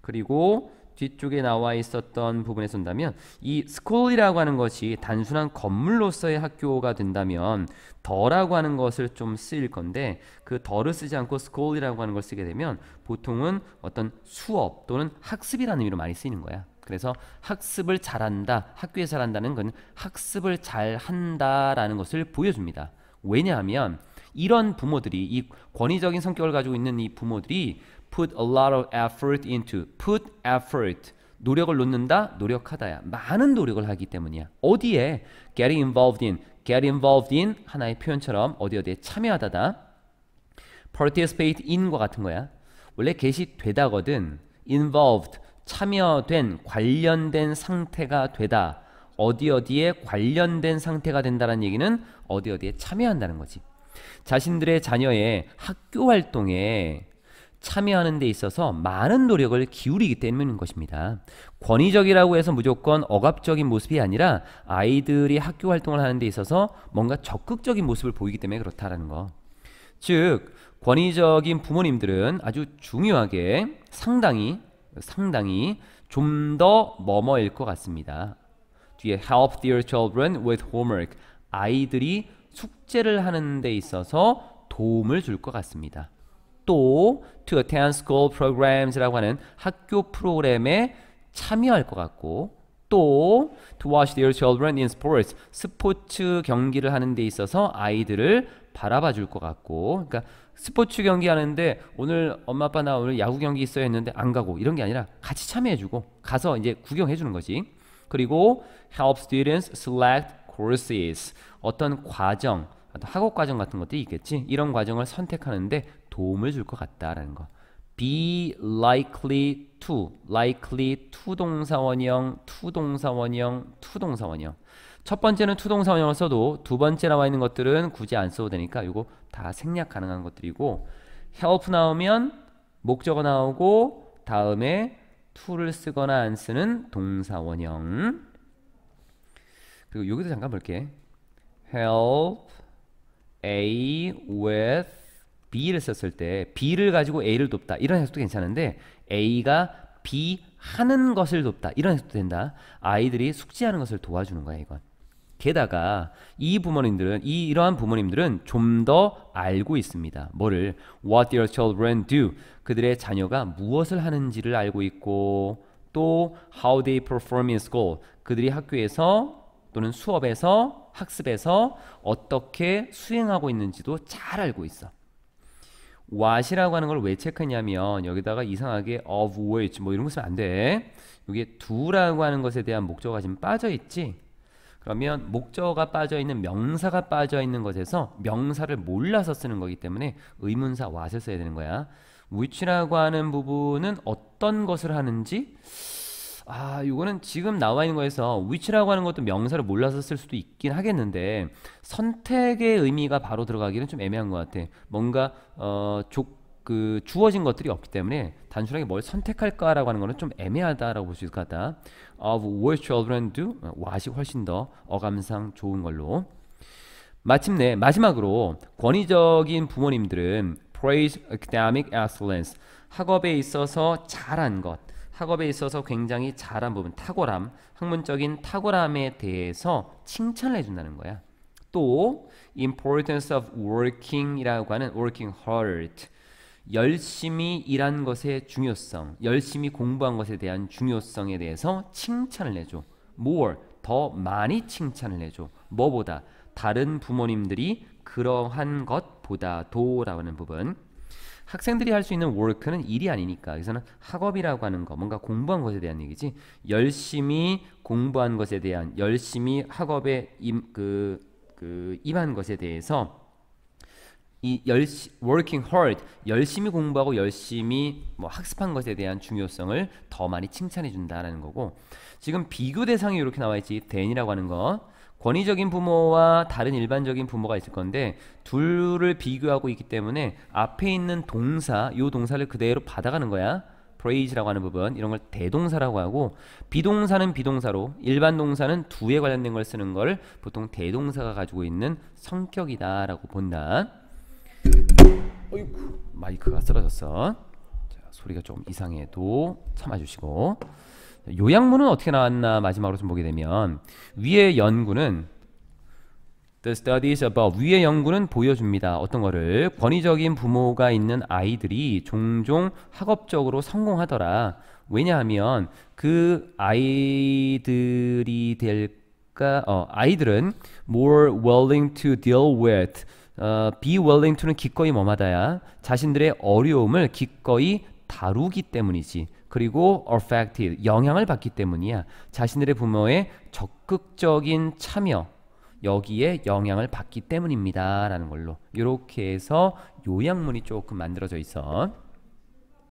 그리고 뒤쪽에 나와 있었던 부분에 쏜다면 이 스콜이라고 하는 것이 단순한 건물로서의 학교가 된다면 더라고 하는 것을 좀 쓰일 건데 그 더를 쓰지 않고 스콜이라고 하는 걸 쓰게 되면 보통은 어떤 수업 또는 학습이라는 의미로 많이 쓰이는 거야. 그래서 학습을 잘한다, 학교에 잘한다는 건 학습을 잘한다라는 것을 보여줍니다. 왜냐하면 이런 부모들이 이 권위적인 성격을 가지고 있는 이 부모들이 put a lot of effort into. put effort. 노력을 놓는다. 노력하다야. 많은 노력을 하기 때문이야. 어디에 g e t i n involved in, get involved in 하나의 표현처럼 어디 어디에 참여하다다. participate in과 같은 거야. 원래 게시되다거든. involved 참여된 관련된 상태가 되다. 어디 어디에 관련된 상태가 된다는 얘기는 어디 어디에 참여한다는 거지. 자신들의 자녀의 학교 활동에 참여하는 데 있어서 많은 노력을 기울이기 때문인 것입니다. 권위적이라고 해서 무조건 억압적인 모습이 아니라 아이들이 학교 활동을 하는 데 있어서 뭔가 적극적인 모습을 보이기 때문에 그렇다라는 거. 즉, 권위적인 부모님들은 아주 중요하게 상당히 상당히 좀 더 머머일 것 같습니다. 뒤에 help their children with homework 아이들이 숙제를 하는 데 있어서 도움을 줄 것 같습니다. 또 to attend school programs라고 하는 학교 프로그램에 참여할 것 같고 또 to watch their children in sports 스포츠 경기를 하는 데 있어서 아이들을 바라봐 줄 것 같고 그러니까 스포츠 경기 하는데 오늘 엄마 아빠 나 오늘 야구 경기 있어야 했는데 안 가고 이런 게 아니라 같이 참여해 주고 가서 이제 구경해 주는 거지 그리고 help students select courses 어떤 과정 어떤 학업 과정 같은 것도 있겠지 이런 과정을 선택하는데 도움을 줄 것 같다라는 거. be likely to, likely to 동사원형, to 동사원형, to 동사원형. 첫 번째는 to 동사원형을 써도 두 번째 나와 있는 것들은 굳이 안 써도 되니까 이거 다 생략 가능한 것들이고 help 나오면 목적어 나오고 다음에 to를 쓰거나 안 쓰는 동사원형 그리고 여기도 잠깐 볼게 help a with B를 썼을 때 B를 가지고 A를 돕다 이런 해석도 괜찮은데 A가 B 하는 것을 돕다 이런 해석도 된다 아이들이 숙지하는 것을 도와주는 거야 이건 게다가 이 부모님들은 이 이러한 부모님들은 좀 더 알고 있습니다. 뭐를 what their children do 그들의 자녀가 무엇을 하는지를 알고 있고 또 how they perform in school 그들이 학교에서 또는 수업에서 학습에서 어떻게 수행하고 있는지도 잘 알고 있어. what이라고 하는 걸 왜 체크냐면 여기다가 이상하게 of which 뭐 이런 거 쓰면 안 돼. 여기에 do라고 하는 것에 대한 목적가 어 지금 빠져 있지. 그러면 목적어가 빠져 있는 명사가 빠져 있는 것에서 명사를 몰라서 쓰는 거기 때문에 의문사 what을 써야 되는 거야. which라고 하는 부분은 어떤 것을 하는지 아, 이거는 지금 나와 있는 거에서 위치라고 하는 것도 명사를 몰라서 쓸 수도 있긴 하겠는데 선택의 의미가 바로 들어가기는 좀 애매한 것 같아. 뭔가 어, 조, 그 주어진 것들이 없기 때문에 단순하게 뭘 선택할까라고 하는 것은 좀 애매하다라고 볼 수 있을 것 같다. Of what children do? 와시 훨씬 더 어감상 좋은 걸로. 마침내 마지막으로 권위적인 부모님들은 praise academic excellence 학업에 있어서 잘한 것 학업에 있어서 굉장히 잘한 부분, 탁월함, 학문적인 탁월함에 대해서 칭찬을 해준다는 거야. 또 importance of working이라고 하는 working hard 열심히 일한 것의 중요성, 열심히 공부한 것에 대한 중요성에 대해서 칭찬을 해줘. more 더 많이 칭찬을 해줘. 뭐보다 다른 부모님들이 그러한 것보다도라는 부분. 학생들이 할 수 있는 work는 일이 아니니까 여기서는 학업이라고 하는 거 뭔가 공부한 것에 대한 얘기지 열심히 공부한 것에 대한 열심히 학업에 임, 그, 그 임한 것에 대해서 이 열시, working hard 열심히 공부하고 열심히 뭐 학습한 것에 대한 중요성을 더 많이 칭찬해 준다라는 거고 지금 비교 대상이 이렇게 나와 있지 than이라고 하는 거 권위적인 부모와 다른 일반적인 부모가 있을 건데 둘을 비교하고 있기 때문에 앞에 있는 동사 요 동사를 그대로 받아가는 거야 p r a s e 라고 하는 부분 이런 걸 대동사라고 하고 비동사는 비동사로 일반 동사는 두에 관련된 걸 쓰는 걸 보통 대동사가 가지고 있는 성격이다 라고 본다 어이구 마이크가 쓰러졌어 자, 소리가 좀 이상해도 참아주시고 요약문은 어떻게 나왔나 마지막으로 좀 보게 되면 위의 연구는 The studies above 위의 연구는 보여줍니다. 어떤 거를 권위적인 부모가 있는 아이들이 종종 학업적으로 성공하더라. 왜냐하면 그 아이들이 될까 어, 아이들은 more willing to deal with 어, be willing to는 기꺼이 뭐마다야 자신들의 어려움을 기꺼이 다루기 때문이지. 그리고 affected 영향을 받기 때문이야. 자신들의 부모의 적극적인 참여 여기에 영향을 받기 때문입니다라는 걸로 이렇게 해서 요약문이 조금 만들어져 있어.